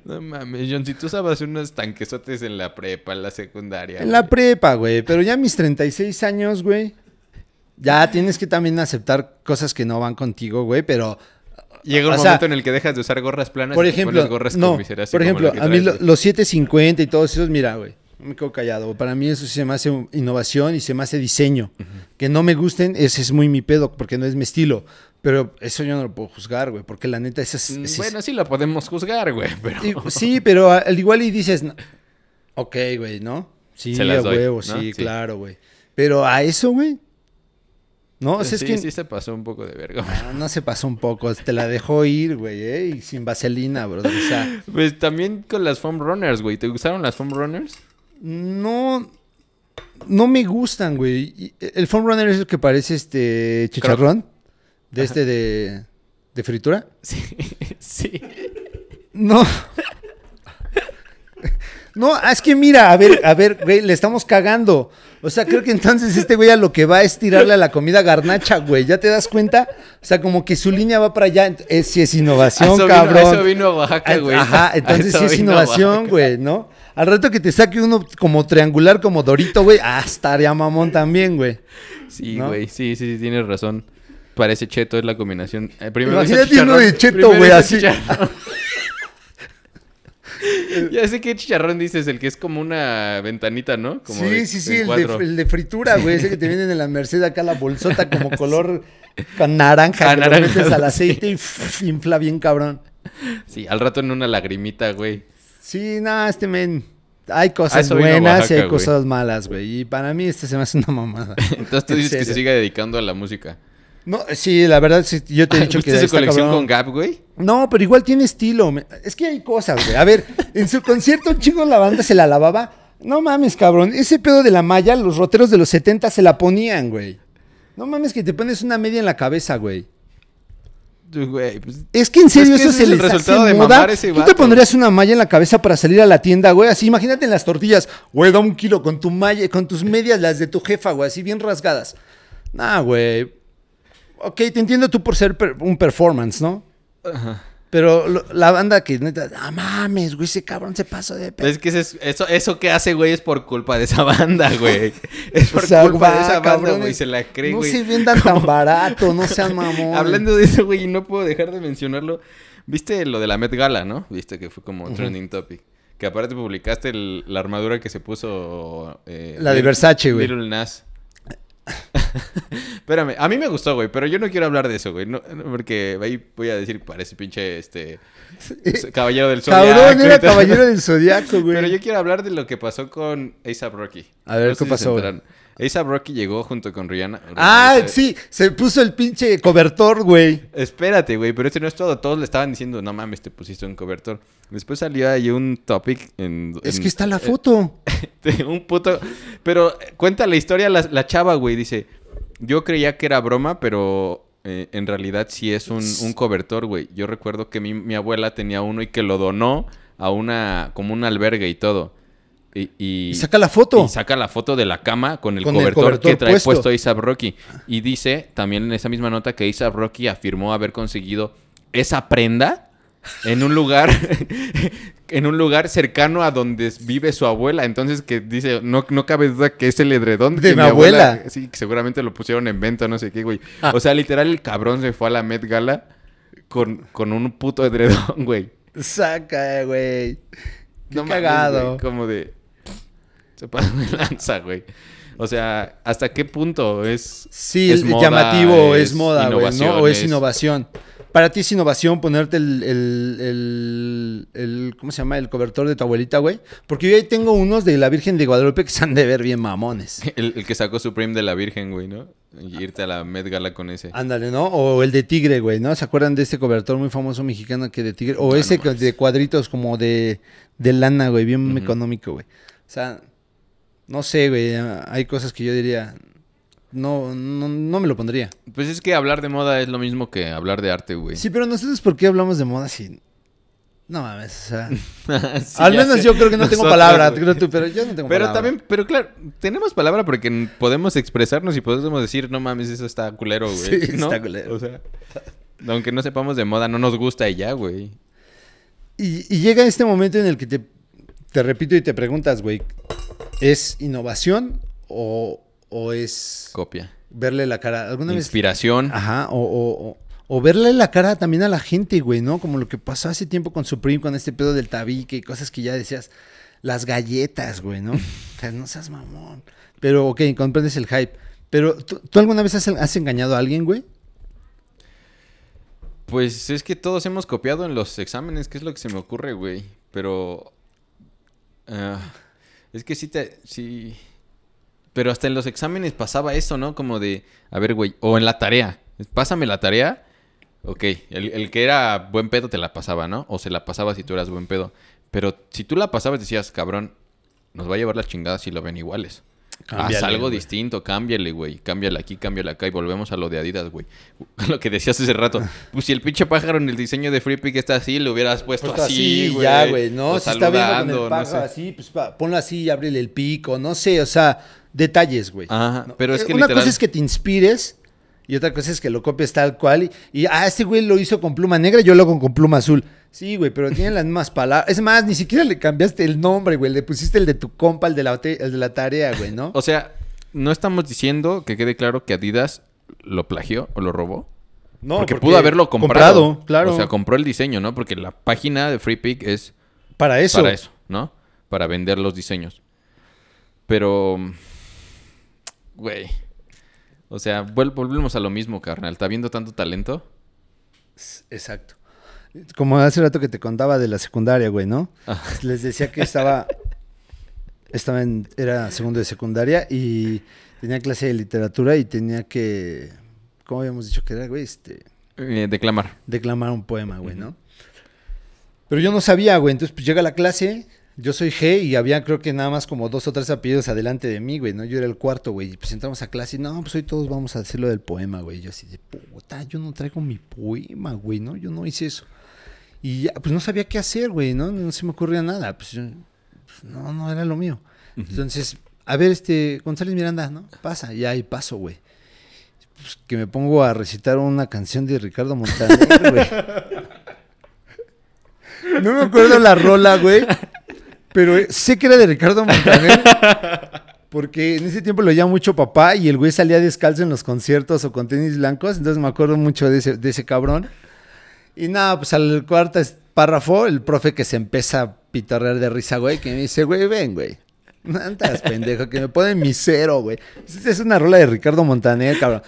No mames, John, si tú sabes unos tanquesotes en la prepa, en la secundaria. En la prepa, güey, pero ya a mis 36 años, güey, ya tienes que también aceptar cosas que no van contigo, güey, pero... Llega un momento en el que dejas de usar gorras planas por ejemplo, y pones gorras no, Por ejemplo, a mí los 750 y todos esos, mira, güey me quedo callado. Para mí eso se me hace innovación y se me hace diseño. Que no me gusten, ese es muy mi pedo, porque no es mi estilo. Pero eso yo no lo puedo juzgar, güey, porque la neta eso mm, es... bueno, sí lo podemos juzgar, güey, sí, pero al igual y dices, ok, güey, ¿no? Sí, a huevo, sí, claro, güey. Pero a eso, güey, ¿No? O es que... sí se pasó un poco de verga. No, ah, no se pasó un poco. Te la dejó ir, güey, ¿eh? Y sin vaselina, bro. O sea... Pues también con las foam runners, güey. ¿Te gustaron las foam runners? no, no me gustan, güey. Eh, el foam runner es el que parece este chicharrón. De este de, de fritura. Sí, sí. No. No, es que mira, a ver, a ver, güey, le estamos cagando. O sea, creo que entonces este güey a lo que va es tirarle a la comida garnacha, güey. ¿Ya te das cuenta? O sea, como que su línea va para allá. Si es innovación, cabrón. eso vino a Oaxaca, güey. Ajá, entonces sí es innovación, güey, ¿no? Al rato que te saque uno como triangular, como Dorito, güey. Ah, estaría mamón también, güey. Sí, güey. Sí, sí, sí, tienes razón. Parece cheto, es la combinación. Eh, primero Imagínate uno de cheto, güey, así ya sé qué chicharrón dices, el que es como una ventanita, ¿no? sí, sí, sí, el de, fritura, güey. Ese que te vienen en la Merced acá, la bolsota como color con naranja. que lo metes al aceite y infla bien cabrón. Sí, al rato en una lagrimita, güey. Sí, nada, no, este men hay cosas ah, buenas y hay cosas malas, güey. Y para mí este se me hace una mamada. Entonces tú dices que se siga dedicando a la música. No, sí, la verdad, yo te he dicho su colección con Gap, güey? No, pero igual tiene estilo. Es que hay cosas, güey. A ver, en su concierto, un de la banda se la lavaba. No mames, cabrón. Ese pedo de la malla, los roteros de los 70 se la ponían, güey. No mames, que te pones una media en la cabeza, güey. Güey, pues, es que en pues, serio eso se es el resultado de Tú te pondrías una malla en la cabeza para salir a la tienda, güey. Así, imagínate en las tortillas, güey, da un kilo con tu malla, con tus medias, las de tu jefa, güey, así bien rasgadas. Nah, güey ok, te entiendo tú por ser un performance, ¿no? Ajá. Pero la banda que neta, ah mames, güey, ese cabrón se pasó de Es que es eso, eso que hace, güey, es por culpa de esa banda, güey. Es por culpa de esa banda, güey. Se la cree, no güey. No se vendan tan barato, no sean mamón. Hablando de eso, güey, no puedo dejar de mencionarlo. Viste lo de la Met Gala, ¿no? Viste que fue como trending topic. Que aparte publicaste la armadura que se puso. Eh, la de Versace, güey. Nas. Espérame, a mí me gustó, güey, pero yo no quiero hablar de eso, güey. porque ahí voy a decir, parece pinche este. Caballero del Zodiaco. era caballero del Zodiaco, güey. Pero yo quiero hablar de lo que pasó con Asa Rocky. A ver, ¿qué pasó? Esa Rocky llegó junto con Rihanna. ah, sí, se puso el pinche cobertor, güey. Espérate, güey, pero este no es todo. Todos le estaban diciendo, no mames, te pusiste un cobertor. Después salió ahí un topic en... Es que está la eh, foto. un puto... Pero cuenta la historia la, chava, güey. Dice, yo creía que era broma, pero eh, en realidad sí es un, cobertor, güey. Yo recuerdo que mi abuela tenía uno y que lo donó a una... como un albergue y todo. Y, saca la foto. Y saca la foto de la cama con el, cobertor, que trae puesto, Isab Rocky. Y dice también en esa misma nota que Isaac Rocky afirmó haber conseguido esa prenda en un lugar en un lugar cercano a donde vive su abuela. Entonces que dice, no, no cabe duda que es el edredón de mi abuela. Sí, seguramente lo pusieron en venta, no sé qué, güey. Ah. O sea, literal el cabrón se fue a la Met Gala con, con un puto edredón, güey. Saca, güey. Qué cagado. como de se pasan de lanza, güey. O sea, ¿hasta qué punto es. Sí, es llamativo, es, moda, güey, ¿no? O es innovación. Para ti es innovación ponerte el, ¿Cómo se llama? El cobertor de tu abuelita, güey. Porque yo ahí tengo unos de la Virgen de Guadalupe que se han de ver bien mamones. El, que sacó Supreme de la Virgen, güey, ¿no? Y irte a la Met Gala con ese. Ándale, ¿no? O el de Tigre, güey, ¿no? ¿Se acuerdan de ese cobertor muy famoso mexicano que de Tigre? O ah, ese de cuadritos como de, de lana, güey, bien económico, güey. O sea no sé, güey, hay cosas que yo diría, no, no, me lo pondría. Pues es que hablar de moda es lo mismo que hablar de arte, güey. Sí, pero nosotros por qué hablamos de moda si... No mames, o sea... al menos yo creo que no tengo palabra, creo tú, pero yo no tengo palabra. Pero también, pero claro, tenemos palabra porque podemos expresarnos y podemos decir, no mames, eso está culero, güey. Sí, ¿no? está culero. O sea, aunque no sepamos de moda, no nos gusta y ya, güey. y llega este momento en el que te te repito y te preguntas, güey, ¿es innovación o, es... Copia. Verle la cara. ¿Alguna Inspiración. Ajá, o, verle la cara también a la gente, güey, ¿no? Como lo que pasó hace tiempo con Supreme, con este pedo del tabique y cosas que ya decías, las galletas, güey, ¿no? O sea, no seas mamón. Pero, ok, comprendes el hype. Pero, ¿tú, alguna vez has, has, engañado a alguien, güey? Pues es que todos hemos copiado en los exámenes, que es lo que se me ocurre, güey. Pero Ah, es que si te... Sí... Pero hasta en los exámenes pasaba eso, ¿no? Como de, a ver, güey, o en la tarea. Pásame la tarea. Ok, el, el, que era buen pedo te la pasaba, ¿no? O se la pasaba si tú eras buen pedo. Pero si tú la pasabas decías, cabrón, nos va a llevar las chingadas si lo ven iguales. Haz algo distinto, cámbiale, güey. Cámbiale aquí, cámbiale acá y volvemos a lo de Adidas, güey. lo que decías hace rato. Pues si el pinche pájaro en el diseño de Free Pick está así, lo hubieras puesto pues así, güey. Ya, güey, ¿no? si está viendo el no así, pues ponlo así y ábrele el pico, no sé, o sea, detalles, güey. Ajá, pero es que Una cosa es que te inspires y otra cosa es que lo copies tal cual y, a ah, este güey lo hizo con pluma negra, yo lo hago con pluma azul. Sí, güey, pero tienen las mismas palabras. Es más, ni siquiera le cambiaste el nombre, güey. Le pusiste el de tu compa, el de la, tarea, güey, ¿no? o sea, no estamos diciendo que quede claro que Adidas lo plagió o lo robó. No, porque, porque pudo haberlo comprado. comprado. Claro. O sea, compró el diseño, ¿no? Porque la página de Free Pick es. Para eso. Para eso, ¿no? Para vender los diseños. Pero. Güey. O sea, volvemos a lo mismo, carnal. ¿Está viendo tanto talento? Exacto como hace rato que te contaba de la secundaria, güey, ¿no? Ah. Les decía que estaba, estaba en, era segundo de secundaria y tenía clase de literatura y tenía que, ¿cómo habíamos dicho que era, güey? Este, eh, declamar. Declamar un poema, güey, ¿no? Pero yo no sabía, güey, entonces pues llega la clase, yo soy G y había creo que nada más como dos o tres apellidos adelante de mí, güey, ¿no? Yo era el cuarto, güey. Y pues entramos a clase y no, pues hoy todos vamos a hacer lo del poema, güey. Yo así de puta, yo no traigo mi poema, güey, ¿no? Yo no hice eso. Y ya, pues no sabía qué hacer, güey, ¿no? No se me ocurría nada. Pues, pues no, no era lo mío. Entonces, a ver, este, González Miranda, ¿no? Pasa, ya ahí paso, güey. Pues que me pongo a recitar una canción de Ricardo Montaner, güey. No me acuerdo la rola, güey. Pero sé que era de Ricardo Montaner. Porque en ese tiempo lo oía mucho papá y el güey salía descalzo en los conciertos o con tenis blancos. Entonces me acuerdo mucho de ese, de ese cabrón. Y nada, pues al cuarto párrafo, el profe que se empieza a pitarrear de risa, güey, que me dice, güey, ven, güey. nantas pendejo, que me ponen misero, güey. Es una rola de Ricardo Montaner, cabrón.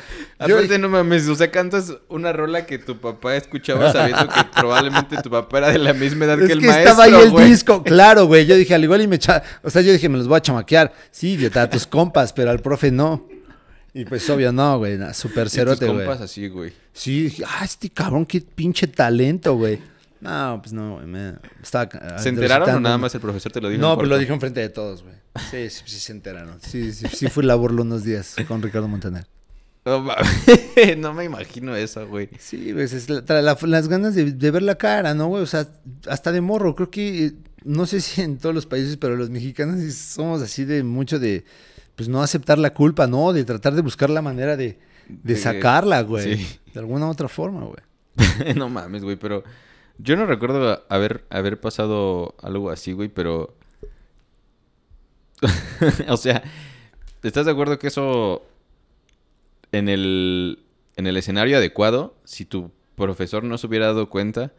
Yo... Aparte, no mames, o sea, cantas una rola que tu papá escuchaba sabiendo que probablemente tu papá era de la misma edad que el que maestro, estaba ahí el disco, claro, güey. Yo dije, al igual y me echa... O sea, yo dije, me los voy a chamaquear. Sí, idiota, a tus compas, pero al profe no. Y pues obvio, no, güey, super cerote, güey. compas así, güey. Sí, ah, este cabrón, qué pinche talento, güey. No, pues no, güey. Me... ¿Se enteraron o nada más el profesor te lo dijo? No, pero pues, lo dijo enfrente de todos, güey. Sí, sí, sí, se enteraron. Sí, sí, sí, fui burla unos días con Ricardo Montaner. No, me imagino eso, güey. Sí, güey, las ganas de, ver la cara, ¿no, güey? O sea, hasta de morro. Creo que, eh, no sé si en todos los países, pero los mexicanos somos así de mucho de pues no aceptar la culpa, ¿no? De tratar de buscar la manera de, de, sacarla, güey. De alguna otra forma, güey. no mames, güey, pero yo no recuerdo haber, haber pasado algo así, güey, pero... o sea, ¿estás de acuerdo que eso en el, en el escenario adecuado, si tu profesor no se hubiera dado cuenta,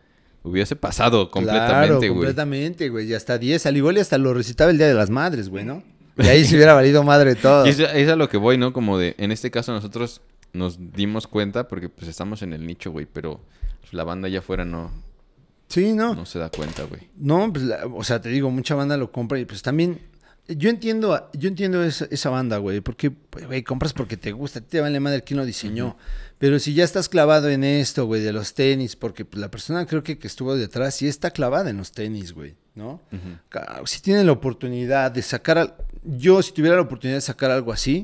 hubiese pasado completamente, güey? Claro, completamente, güey. Y hasta 10, al igual y hasta lo recitaba el Día de las Madres, güey, ¿no? Y ahí se hubiera valido madre todo. Y eso, lo que voy, ¿no? Como de, en este caso nosotros nos dimos cuenta porque pues estamos en el nicho, güey, pero la banda allá afuera no. Sí, no. No se da cuenta, güey. No, pues, o sea, te digo, mucha banda lo compra y pues también yo entiendo, yo entiendo esa, banda, güey, porque, güey, compras porque te gusta, te vale madre quién lo diseñó. Pero si ya estás clavado en esto, güey, de los tenis, porque pues, la persona creo que, que estuvo detrás y está clavada en los tenis, güey, ¿no? Si tiene la oportunidad de sacar, yo si tuviera la oportunidad de sacar algo así.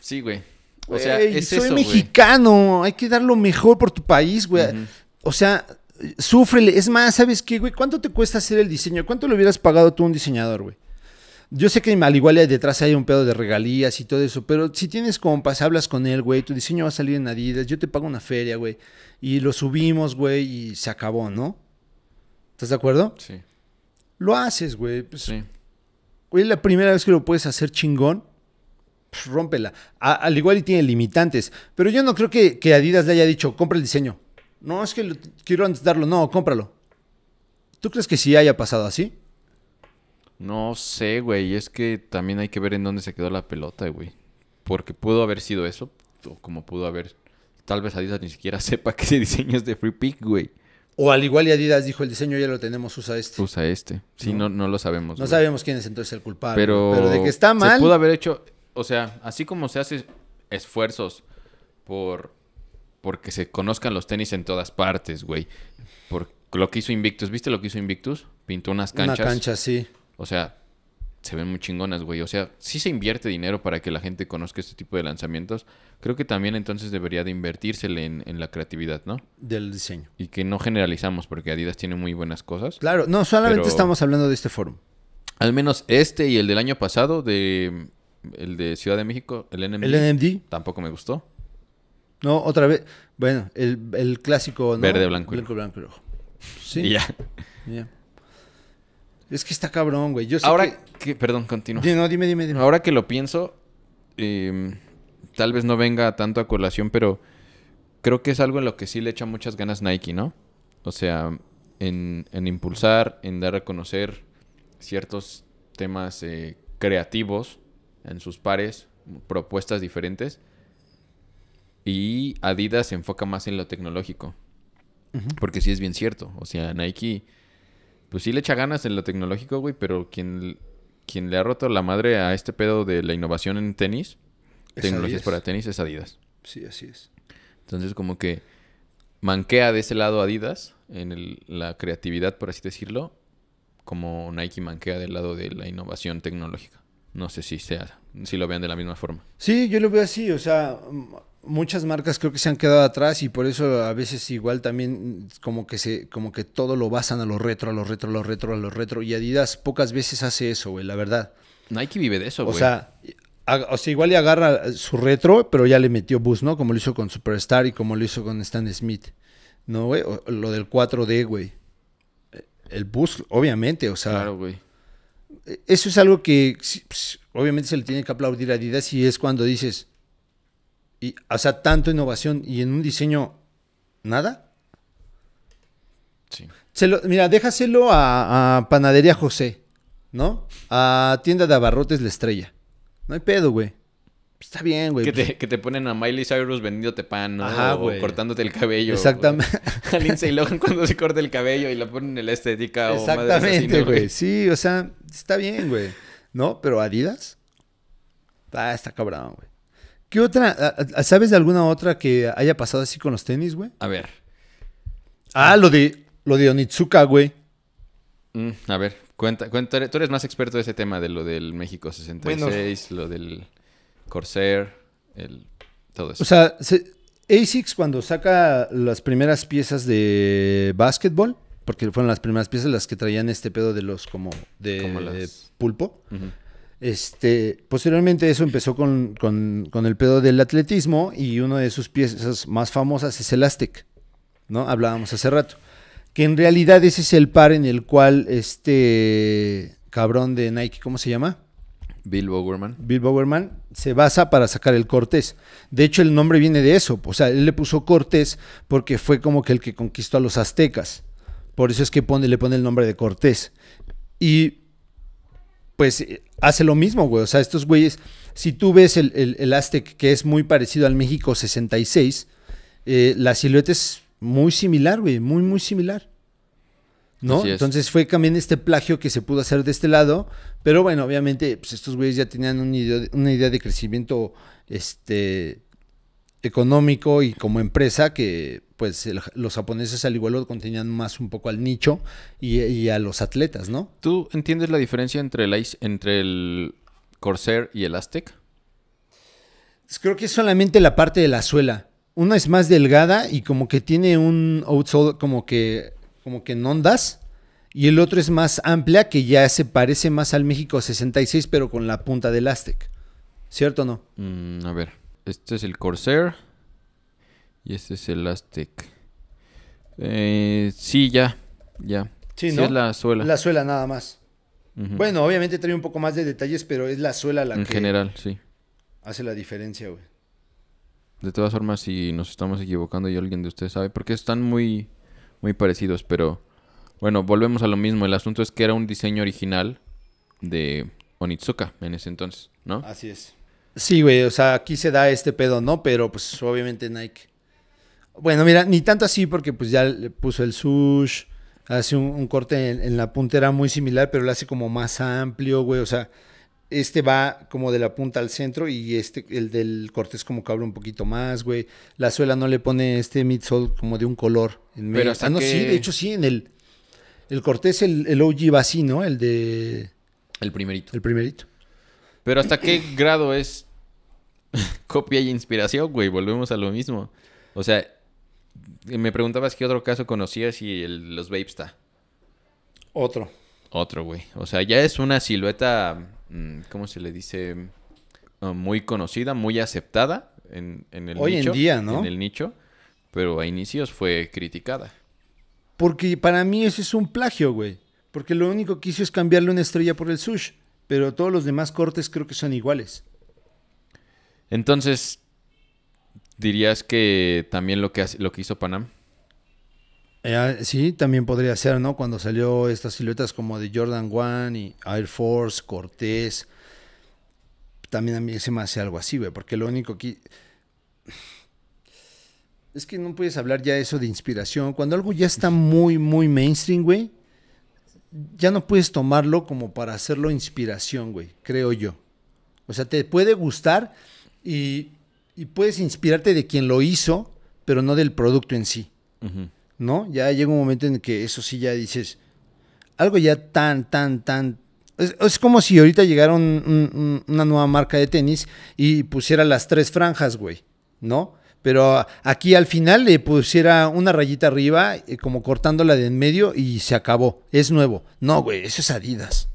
Sí, güey. O sea, soy mexicano, hay que dar lo mejor por tu país, güey. O sea, Súfrele. Es más, ¿sabes qué, güey? ¿Cuánto te cuesta hacer el diseño? ¿Cuánto le hubieras pagado tú a un diseñador, güey? Yo sé que al igual detrás hay un pedo de regalías y todo eso, pero si tienes compas, hablas con él, güey, tu diseño va a salir en Adidas, yo te pago una feria, güey, y lo subimos, güey, y se acabó, ¿no? ¿Estás de acuerdo? Sí. Lo haces, güey. Pues, sí. Güey, la primera vez que lo puedes hacer chingón, pues, rómpela. al igual y tiene limitantes, pero yo no creo que, que Adidas le haya dicho, compra el diseño, no, es que quiero antes darlo. No, cómpralo. ¿Tú crees que sí haya pasado así? No sé, güey. Es que también hay que ver en dónde se quedó la pelota, güey. Porque pudo haber sido eso, o como pudo haber. Tal vez Adidas ni siquiera sepa que ese diseño es de Free Pick, güey. O al igual que Adidas dijo, el diseño ya lo tenemos, usa este. Usa este. Sí, no, no, lo sabemos. No sabemos quién es entonces el culpable. Pero, de que está mal. Se pudo haber hecho, o sea, así como se hace esfuerzos por porque se conozcan los tenis en todas partes, güey. Por lo que hizo Invictus, ¿viste lo que hizo Invictus? Pintó unas canchas. Una cancha, sí. O sea, se ven muy chingonas, güey. O sea, si se invierte dinero para que la gente conozca este tipo de lanzamientos. Creo que también entonces debería de invertírsele en, la creatividad, ¿no? Del diseño. Y que no generalizamos, porque Adidas tiene muy buenas cosas. Claro, no, solamente estamos hablando de este foro. Al menos este y el del año pasado, de el de Ciudad de México, el NMD. El NMD. Tampoco me gustó. No, otra vez. Bueno, el, clásico. Verde, blanco Blanco, Sí. ya. Es que está cabrón, güey. Ahora que... Perdón, continúa. No, dime, dime, dime. Ahora que lo pienso, em, tal vez no venga tanto a colación, pero creo que es algo en lo que sí le echa muchas ganas Nike, ¿no? O sea, en, en impulsar, en dar a conocer ciertos temas eh, creativos en sus pares, propuestas diferentes y Adidas se enfoca más en lo tecnológico. Porque sí es bien cierto. O sea, Nike, pues sí le echa ganas en lo tecnológico, güey, pero quien, quien le ha roto la madre a este pedo de la innovación en tenis, tecnologías para tenis, es Adidas. Sí, así es. Entonces, como que manquea de ese lado Adidas en la creatividad, por así decirlo, como Nike manquea del lado de la innovación tecnológica. No sé si sea, si lo vean de la misma forma. Sí, yo lo veo así, o sea, muchas marcas creo que se han quedado atrás y por eso a veces igual también como que se como que todo lo basan a los retro, a los retro, a los retro, a los retro y Adidas pocas veces hace eso, güey, la verdad. Nike vive de eso, güey. O sea, igual le agarra su retro, pero ya le metió bus, ¿no? Como lo hizo con Superstar y como lo hizo con Stan Smith. ¿No, güey? lo del 4D, güey. El bus, obviamente, o sea. Claro, güey. E, eso es algo que pues, obviamente se le tiene que aplaudir a Adidas y es cuando dices, y, o sea, tanto innovación y en un diseño, nada. Sí. mira, déjaselo a, Panadería José, ¿no? A Tienda de Abarrotes La Estrella. No hay pedo, güey. Está bien, güey. Que te, ponen a Miley Cyrus vendiéndote pan, o cortándote el cabello. Exactamente. Lindsay cuando se corta el cabello y la ponen en la estética. Exactamente, güey. Sí, o sea, está bien, güey. ¿No? Pero Adidas. Ah, está cabrón, güey. ¿Qué otra? ¿Sabes de alguna otra que haya pasado así con los tenis, güey? A ver. Ah, ah. lo de, lo de Onitsuka, güey. Mm, a ver, cuenta, cuenta, tú eres más experto de ese tema, de lo del México 66, lo del Corsair, el, todo eso. O sea, ASICS cuando saca las primeras piezas de básquetbol, porque fueron las primeras piezas las que traían este pedo de los como de, pulpo, Ajá. Este, posteriormente eso empezó con, con, el pedo del atletismo y una de sus piezas más famosas es Elastic, ¿no? Hablábamos hace rato. Que en realidad ese es el par en el cual este cabrón de Nike, ¿cómo se llama? Bill Bowerman. Bill Bowerman se basa para sacar el Cortés. De hecho, el nombre viene de eso. O sea, él le puso Cortés porque fue como que el que conquistó a los aztecas. Por eso es que pone, le pone el nombre de Cortés. Y pues eh, hace lo mismo, güey. O sea, estos güeyes, si tú ves el, el, Aztec, que es muy parecido al México 66, eh, la silueta es muy similar, güey, muy, muy similar. ¿No? Entonces fue también este plagio que se pudo hacer de este lado, pero bueno, obviamente, pues estos güeyes ya tenían una idea de crecimiento, este, económico y como empresa que pues los japoneses al igual lo contenían más un poco al nicho y, a los atletas, ¿no? ¿Tú entiendes la diferencia entre el, entre el Corsair y el Aztec? Pues, creo que es solamente la parte de la suela. Una es más delgada y como que tiene un outsole como que, como que en ondas. Y el otro es más amplia que ya se parece más al México 66 pero con la punta del Aztec. ¿Cierto o no? Mm, a ver. Este es el Corsair. Y este es el Aztec. Eh, sí, ya. Ya. Sí, es la suela. La suela nada más. Bueno, obviamente trae un poco más de detalles, pero es la suela la en general, sí. Hace la diferencia, güey. De todas formas, si nos estamos equivocando y alguien de ustedes sabe, porque están muy, muy parecidos, pero bueno, volvemos a lo mismo. El asunto es que era un diseño original de Onitsuka en ese entonces, ¿no? Así es. Sí, güey, o sea, aquí se da este pedo, ¿no? Pero pues obviamente Nike. Bueno, mira, ni tanto así porque pues ya le puso el sush, hace un, corte en, la puntera muy similar, pero lo hace como más amplio, güey, o sea, este va como de la punta al centro y este, el del corte como que abre un poquito más, güey. La suela no le pone este midsole como de un color. Pero ah, hasta ah, no, sí, de hecho sí, en el, el cortés, el, el OG va así, ¿no? El de... El primerito. El primerito. Pero ¿hasta qué grado es copia y inspiración, güey? Volvemos a lo mismo. O sea, me preguntabas qué otro caso conocías y los vape está. Otro. Otro, güey. O sea, ya es una silueta, mm, ¿cómo se le dice? Ah, muy conocida, muy aceptada en, el nicho. Hoy en día, ¿no? En el nicho. Pero a inicios fue criticada. Porque para mí ese es un plagio, güey. Porque lo único que hizo es cambiarle una estrella por el sush pero todos los demás cortes creo que son iguales. Entonces, ¿dirías que también lo que, lo que hizo Panam? Eh, ah, sí, también podría ser, ¿no? Cuando salió estas siluetas como de Jordan One y Air Force, Cortés. También a mí se me hace algo así, güey, porque lo único que... Es que no puedes hablar ya eso de inspiración. Cuando algo ya está muy, muy mainstream, güey, ya no puedes tomarlo como para hacerlo inspiración, güey, creo yo. O sea, te puede gustar y, puedes inspirarte de quien lo hizo, pero no del producto en sí. ¿No? Ya llega un momento en que eso sí ya dices, algo ya tan, tan, tan... Es, como si ahorita llegara una nueva marca de tenis y pusiera las tres franjas, güey, ¿no? pero aquí al final le pusiera una rayita arriba, eh, como cortándola de en medio y se acabó. Es nuevo. No, güey, eso es Adidas.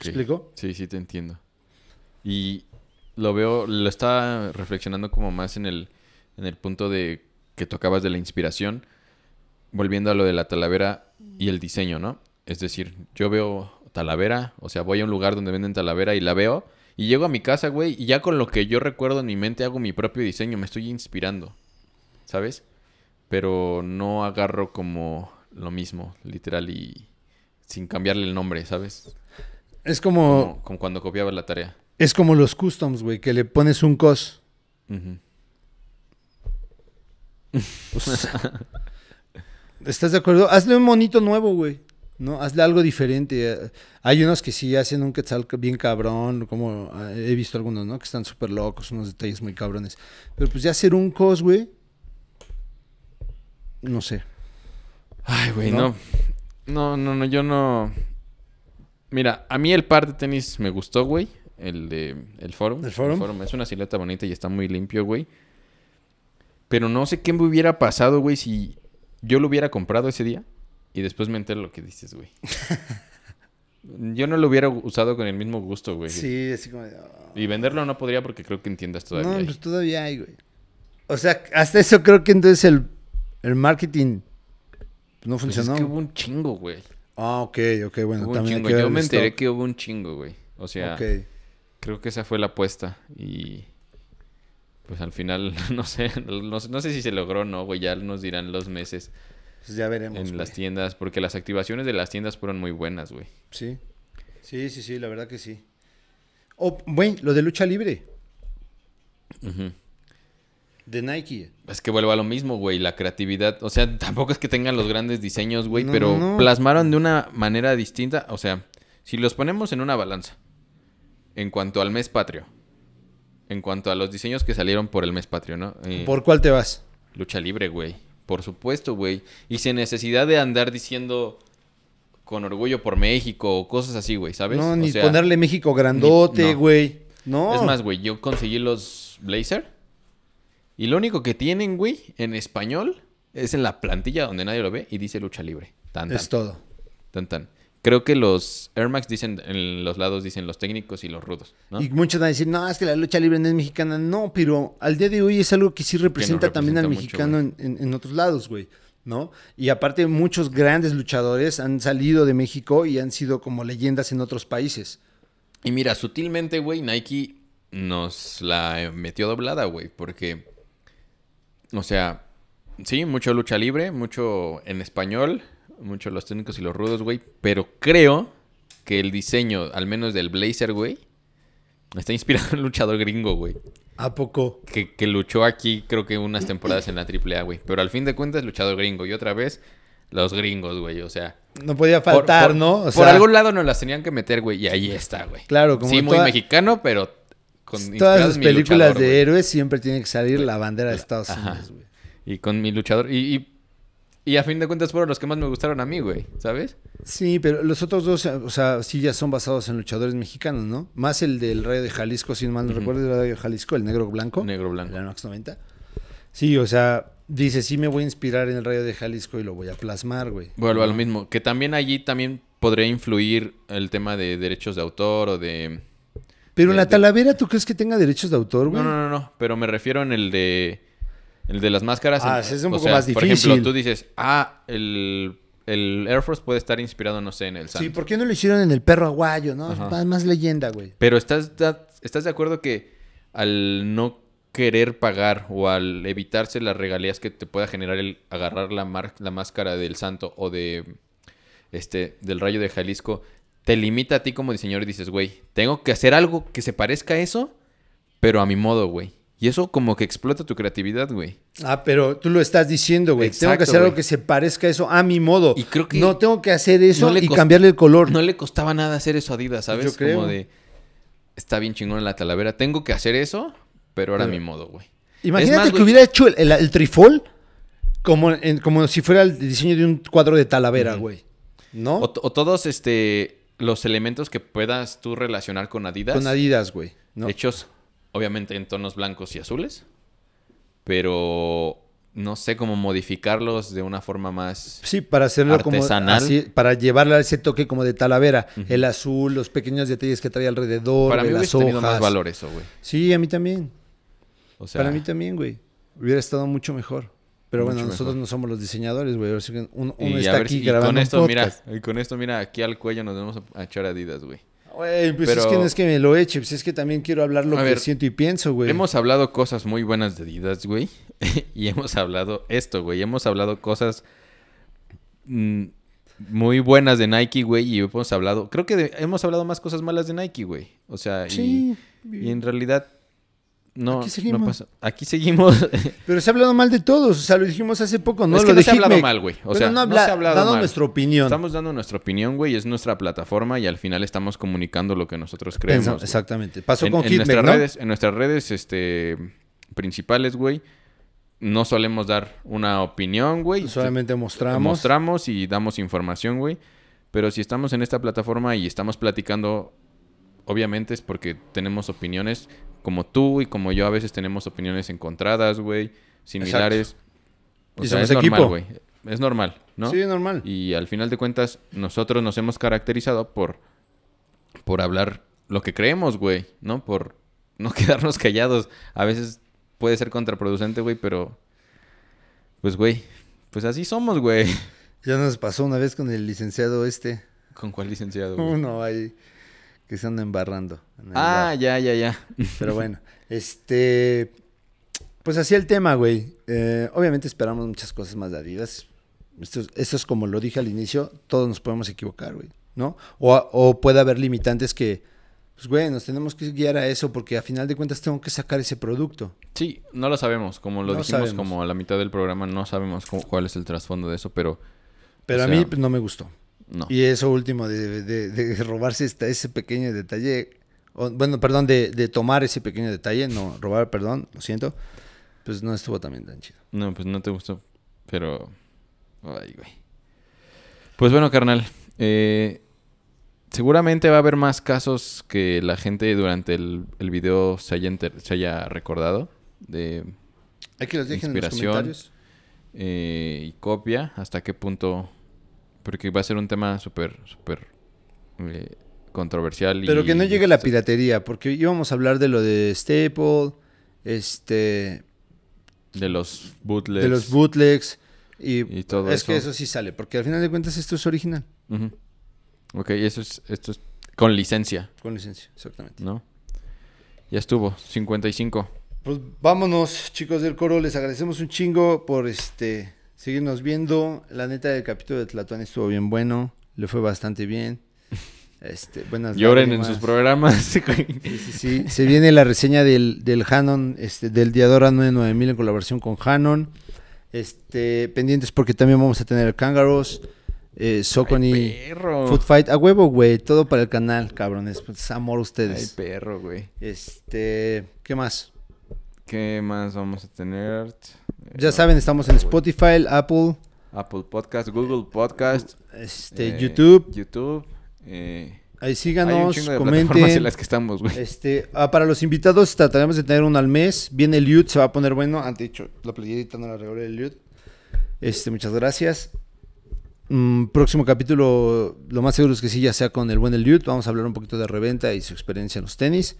explico? Sí, sí, te entiendo. Y lo veo, lo estaba reflexionando como más en el, en el punto de que tocabas de la inspiración, volviendo a lo de la talavera y el diseño, ¿no? Es decir, yo veo talavera, o sea, voy a un lugar donde venden talavera y la veo y llego a mi casa, güey, y ya con lo que yo recuerdo en mi mente hago mi propio diseño, me estoy inspirando, ¿sabes? Pero no agarro como lo mismo, literal, y sin cambiarle el nombre, ¿sabes? Es como... Como, cuando copiaba la tarea. Es como los customs, güey, que le pones un cos. ¿Estás de acuerdo? Hazle un monito nuevo, güey. ¿no? Hazle algo diferente. Hay unos que sí hacen un quetzal bien cabrón, como eh, he visto algunos, ¿no? Que están súper locos, unos detalles muy cabrones. Pero pues ya hacer un cos, güey. No sé. Ay, güey, ¿No? no. No, no, yo no. Mira, a mí el par de tenis me gustó, güey. El de. El El Forum. El forum. Es una silueta bonita y está muy limpio, güey. Pero no sé qué me hubiera pasado, güey, si yo lo hubiera comprado ese día y después me entero lo que dices, güey. Yo no lo hubiera usado con el mismo gusto, güey. Sí, así como... Ah". Y venderlo no podría porque creo que entiendas todavía. No, pues todavía hay, güey. O sea, hasta eso creo que entonces el, marketing no pues funcionó. es que hubo un chingo, güey. Ah, ok, ok, bueno. también Yo me enteré que hubo un chingo, güey. O sea, creo que esa fue la apuesta. Y pues al final, no sé, no, sé si se logró no, güey. Ya nos dirán los meses. Pues ya veremos. En las tiendas, porque las activaciones de las tiendas fueron muy buenas, güey. Sí. Sí, sí, sí, la verdad que sí. O, oh, güey, lo de lucha libre. De Nike. Es que vuelvo a lo mismo, güey, la creatividad. O sea, tampoco es que tengan los grandes diseños, güey, pero plasmaron de una manera distinta. O sea, si los ponemos en una balanza, en cuanto al mes patrio, en cuanto a los diseños que salieron por el mes patrio, ¿no? Eh, ¿Por cuál te vas? Lucha libre, güey. Por supuesto, güey. Y sin necesidad de andar diciendo con orgullo por México o cosas así, güey, ¿sabes? No, ni ponerle México grandote, güey. No. Es más, güey, yo conseguí los Blazer. Y lo único que tienen, güey, en español, es en la plantilla donde nadie lo ve y dice lucha libre. Es todo. Tan, tan creo que los Air Max dicen, en los lados dicen los técnicos y los rudos. ¿no? Y muchos van a decir, no, es que la lucha libre no es mexicana. No, pero al día de hoy es algo que sí representa, también al mexicano en, otros lados, güey. ¿No? Y aparte, muchos grandes luchadores han salido de México y han sido como leyendas en otros países. Y mira, sutilmente, güey, Nike nos la metió doblada, güey, porque. O sea, sí, mucho lucha libre, mucho en español, mucho los técnicos y los rudos, güey. Pero creo que el diseño, al menos del blazer, güey, está inspirado en luchador gringo, güey. ¿A poco? Que, luchó aquí, creo que unas temporadas en la AAA, güey. Pero al fin de cuentas, luchador gringo. Y otra vez, los gringos, güey. O sea. No podía faltar, ¿no? por algún lado nos las tenían que meter, güey. Y ahí está, güey. Claro, como. Sí, muy mexicano, pero. Con Todas las películas de héroes siempre tiene que salir la bandera de Estados Unidos, güey. Y con mi luchador. y y a fin de cuentas fueron los que más me gustaron a mí, güey, ¿sabes? Sí, pero los otros dos, o sea, sí ya son basados en luchadores mexicanos, ¿no? Más el del Rayo de Jalisco, si mal no me recuerdo, el Rayo de Jalisco, el Negro Blanco. Negro Blanco. El Anox 90. Sí, o sea, dice, sí me voy a inspirar en el Rayo de Jalisco y lo voy a plasmar, güey. Vuelvo a lo mismo, que también allí también podría influir el tema de derechos de autor o de... Pero en la Talavera, ¿tú crees que tenga derechos de autor, güey? No, no, no, no, pero me refiero en el de el de las máscaras. Ah, es un poco más difícil. Por ejemplo, tú dices, ah, el, Air Force puede estar inspirado, no sé, en el Santo. Sí, ¿por qué no lo hicieron en el perro aguayo, no? Más, leyenda, güey. Pero estás, estás de acuerdo que al no querer pagar o al evitarse las regalías que te pueda generar el agarrar la, la máscara del Santo o de este del Rayo de Jalisco, te limita a ti como diseñador y dices, güey, tengo que hacer algo que se parezca a eso, pero a mi modo, güey. Y eso como que explota tu creatividad, güey. Ah, pero tú lo estás diciendo, güey. tengo que hacer algo que se parezca a eso a mi modo. Y creo que... No tengo que hacer eso y cambiarle el color. No le costaba nada hacer eso a Adidas, ¿sabes? Como de... Está bien chingón la talavera. Tengo que hacer eso, pero ahora a mi modo, güey. Imagínate que hubiera hecho el, trifol como, como si fuera el diseño de un cuadro de talavera, güey. ¿No? O, todos este, los elementos que puedas tú relacionar con Adidas. Con Adidas, güey. Hechos obviamente en tonos blancos y azules, pero no sé cómo modificarlos de una forma más sí para hacerlo como para llevarle a ese toque como de talavera el azul los pequeños detalles que trae alrededor para mí las hojas. más valor eso güey sí a mí también o sea, para mí también güey hubiera estado mucho mejor pero bueno nosotros no somos los diseñadores güey uno, está aquí grabando con esto, mira y con esto mira aquí al cuello nos vamos a echar Adidas güey Güey, pues es que no es que me lo eche, pues es que también quiero hablar lo que siento y pienso, güey. Hemos hablado cosas muy buenas de Didas, güey. y hemos hablado esto, güey. Hemos hablado cosas mm, muy buenas de Nike, güey. Y hemos hablado, creo que hemos hablado más cosas malas de Nike, güey. O sea, y en realidad no, aquí seguimos. Pero se ha hablado mal de todos. O sea, lo dijimos hace poco, ¿no? no se ha hablado mal, güey. O sea, no, se ha hablado nuestra opinión. Estamos dando nuestra opinión, güey. Es nuestra plataforma y al final estamos comunicando lo que nosotros creemos. exactamente. Pasó con en En nuestras redes este, principales, güey, no solemos dar una opinión, güey. Solamente mostramos. Mostramos y damos información, güey. Pero si estamos en esta plataforma y estamos platicando obviamente es porque tenemos opiniones como tú y como yo a veces tenemos opiniones encontradas, güey, similares. y es equipo. normal, güey. Es normal, ¿no? Sí, es normal. Y al final de cuentas, nosotros nos hemos caracterizado por, por hablar lo que creemos, güey, ¿no? Por no quedarnos callados. A veces puede ser contraproducente, güey, pero... Pues, güey, pues así somos, güey. Ya nos pasó una vez con el licenciado este. ¿Con cuál licenciado? Güey? Uno ahí que se andan embarrando. ah, ya, ya, ya. Pero bueno, este. Pues así el tema, güey. Eh, obviamente esperamos muchas cosas más de Esto, esto, es como lo dije al inicio, todos nos podemos equivocar, güey, ¿no? O, puede haber limitantes que, pues, güey, nos tenemos que guiar a eso porque a final de cuentas tengo que sacar ese producto. Sí, no lo sabemos, como lo dijimos como a la mitad del programa, no sabemos cuál es el trasfondo de eso, pero... Pero a mí no me gustó. Y eso último de, de, robarse ese pequeño detalle, bueno, perdón, de, tomar ese pequeño detalle, no, robar, perdón, lo siento, pues no estuvo también tan chido. No, pues no te gustó, pero... Ay, güey. Pues bueno, carnal, eh, seguramente va a haber más casos que la gente durante el, video se haya, se haya recordado de... Hay que los dejen comentarios. Eh, y copia, hasta qué punto porque va a ser un tema súper, súper eh, controversial. Pero que no llegue la este, piratería, porque íbamos a hablar de lo de Staple, este... De los bootlegs. De los bootlegs. Y, todo es que eso sí sale, porque al final de cuentas esto es original. Ok, eso es, esto es con licencia. Con licencia, exactamente. ¿No? Ya estuvo, 55. Pues vámonos, chicos del coro, les agradecemos un chingo por este seguirnos viendo. La neta, del capítulo de Tlatón estuvo bien bueno. Le fue bastante bien. Este, buenas Lloren en sus programas. sí, Se viene la reseña del, del Hanon, este, del Diadora 99000 en colaboración con Hanon. Este, pendientes porque también vamos a tener Kangaroos, eh, Socony, Food Fight. A huevo, güey. Todo para el canal, cabrones. Pues, amor a ustedes. Ay, perro, güey. Este, ¿qué más? ¿Qué más vamos a tener? Ya saben, estamos en Spotify, Apple. Apple Podcast, Google Podcast. Este, eh, YouTube. YouTube. Eh, Ahí síganos, hay las que estamos, Este, ah, para los invitados trataremos de tener uno al mes. Viene el Lute, se va a poner bueno. Antes ah, dicho, la playerita no la regaló el Liut. Este, muchas gracias. Mm, próximo capítulo, lo más seguro es que sí, ya sea con el buen Lute. Vamos a hablar un poquito de reventa y su experiencia en los tenis.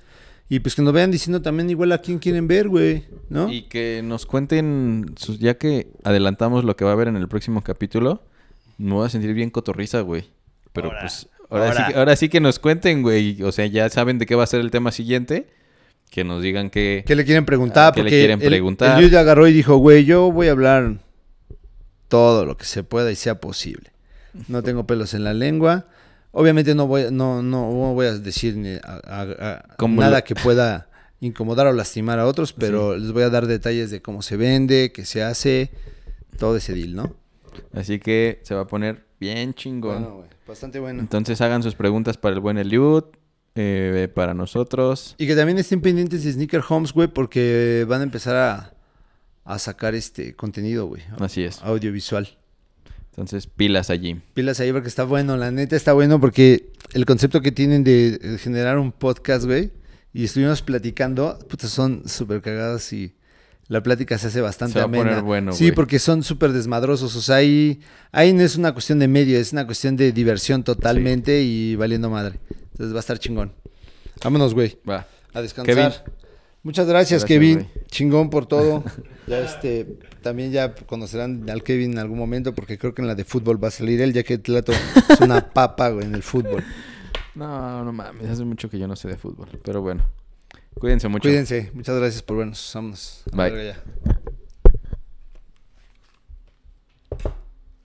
Y pues que nos vean diciendo también igual a quién quieren ver, güey, ¿no? Y que nos cuenten, ya que adelantamos lo que va a haber en el próximo capítulo, me voy a sentir bien cotorriza, güey. Pero pues ahora, Sí, que nos cuenten, güey. O sea, ya saben de qué va a ser el tema siguiente que nos digan qué... ¿Qué le quieren preguntar? Ah, ¿Qué le quieren preguntar? agarró y dijo, güey, yo voy a hablar todo lo que se pueda y sea posible. No tengo pelos en la lengua. Obviamente no voy, no, no, voy a decir nada que pueda incomodar o lastimar a otros, pero les voy a dar detalles de cómo se vende, qué se hace, todo ese deal, ¿no? Así que se va a poner bien chingón. bastante bueno. Entonces hagan sus preguntas para el buen Eliud, eh, para nosotros. Y que también estén pendientes de Sneaker Homes, güey, porque van a empezar a sacar este contenido, güey. Así es. Audiovisual. Entonces, pilas allí. Pilas allí porque está bueno, la neta está bueno porque el concepto que tienen de generar un podcast, güey, y estuvimos platicando, puta, son súper cagadas y la plática se hace bastante se A poner bueno, sí, porque son súper desmadrosos. O sea, ahí, ahí no es una cuestión de medio, es una cuestión de diversión totalmente y valiendo madre. Entonces va a estar chingón. Vámonos, güey. Va. A descansar. Muchas gracias, Kevin. Chingón por todo. ya este, también ya conocerán al Kevin en algún momento, porque creo que en la de fútbol va a salir él, ya que trato es una papa, en el fútbol. No, no mames, hace mucho que yo no sé de fútbol, pero bueno. Cuídense mucho. Cuídense, muchas gracias por vernos. Vámonos. Bye.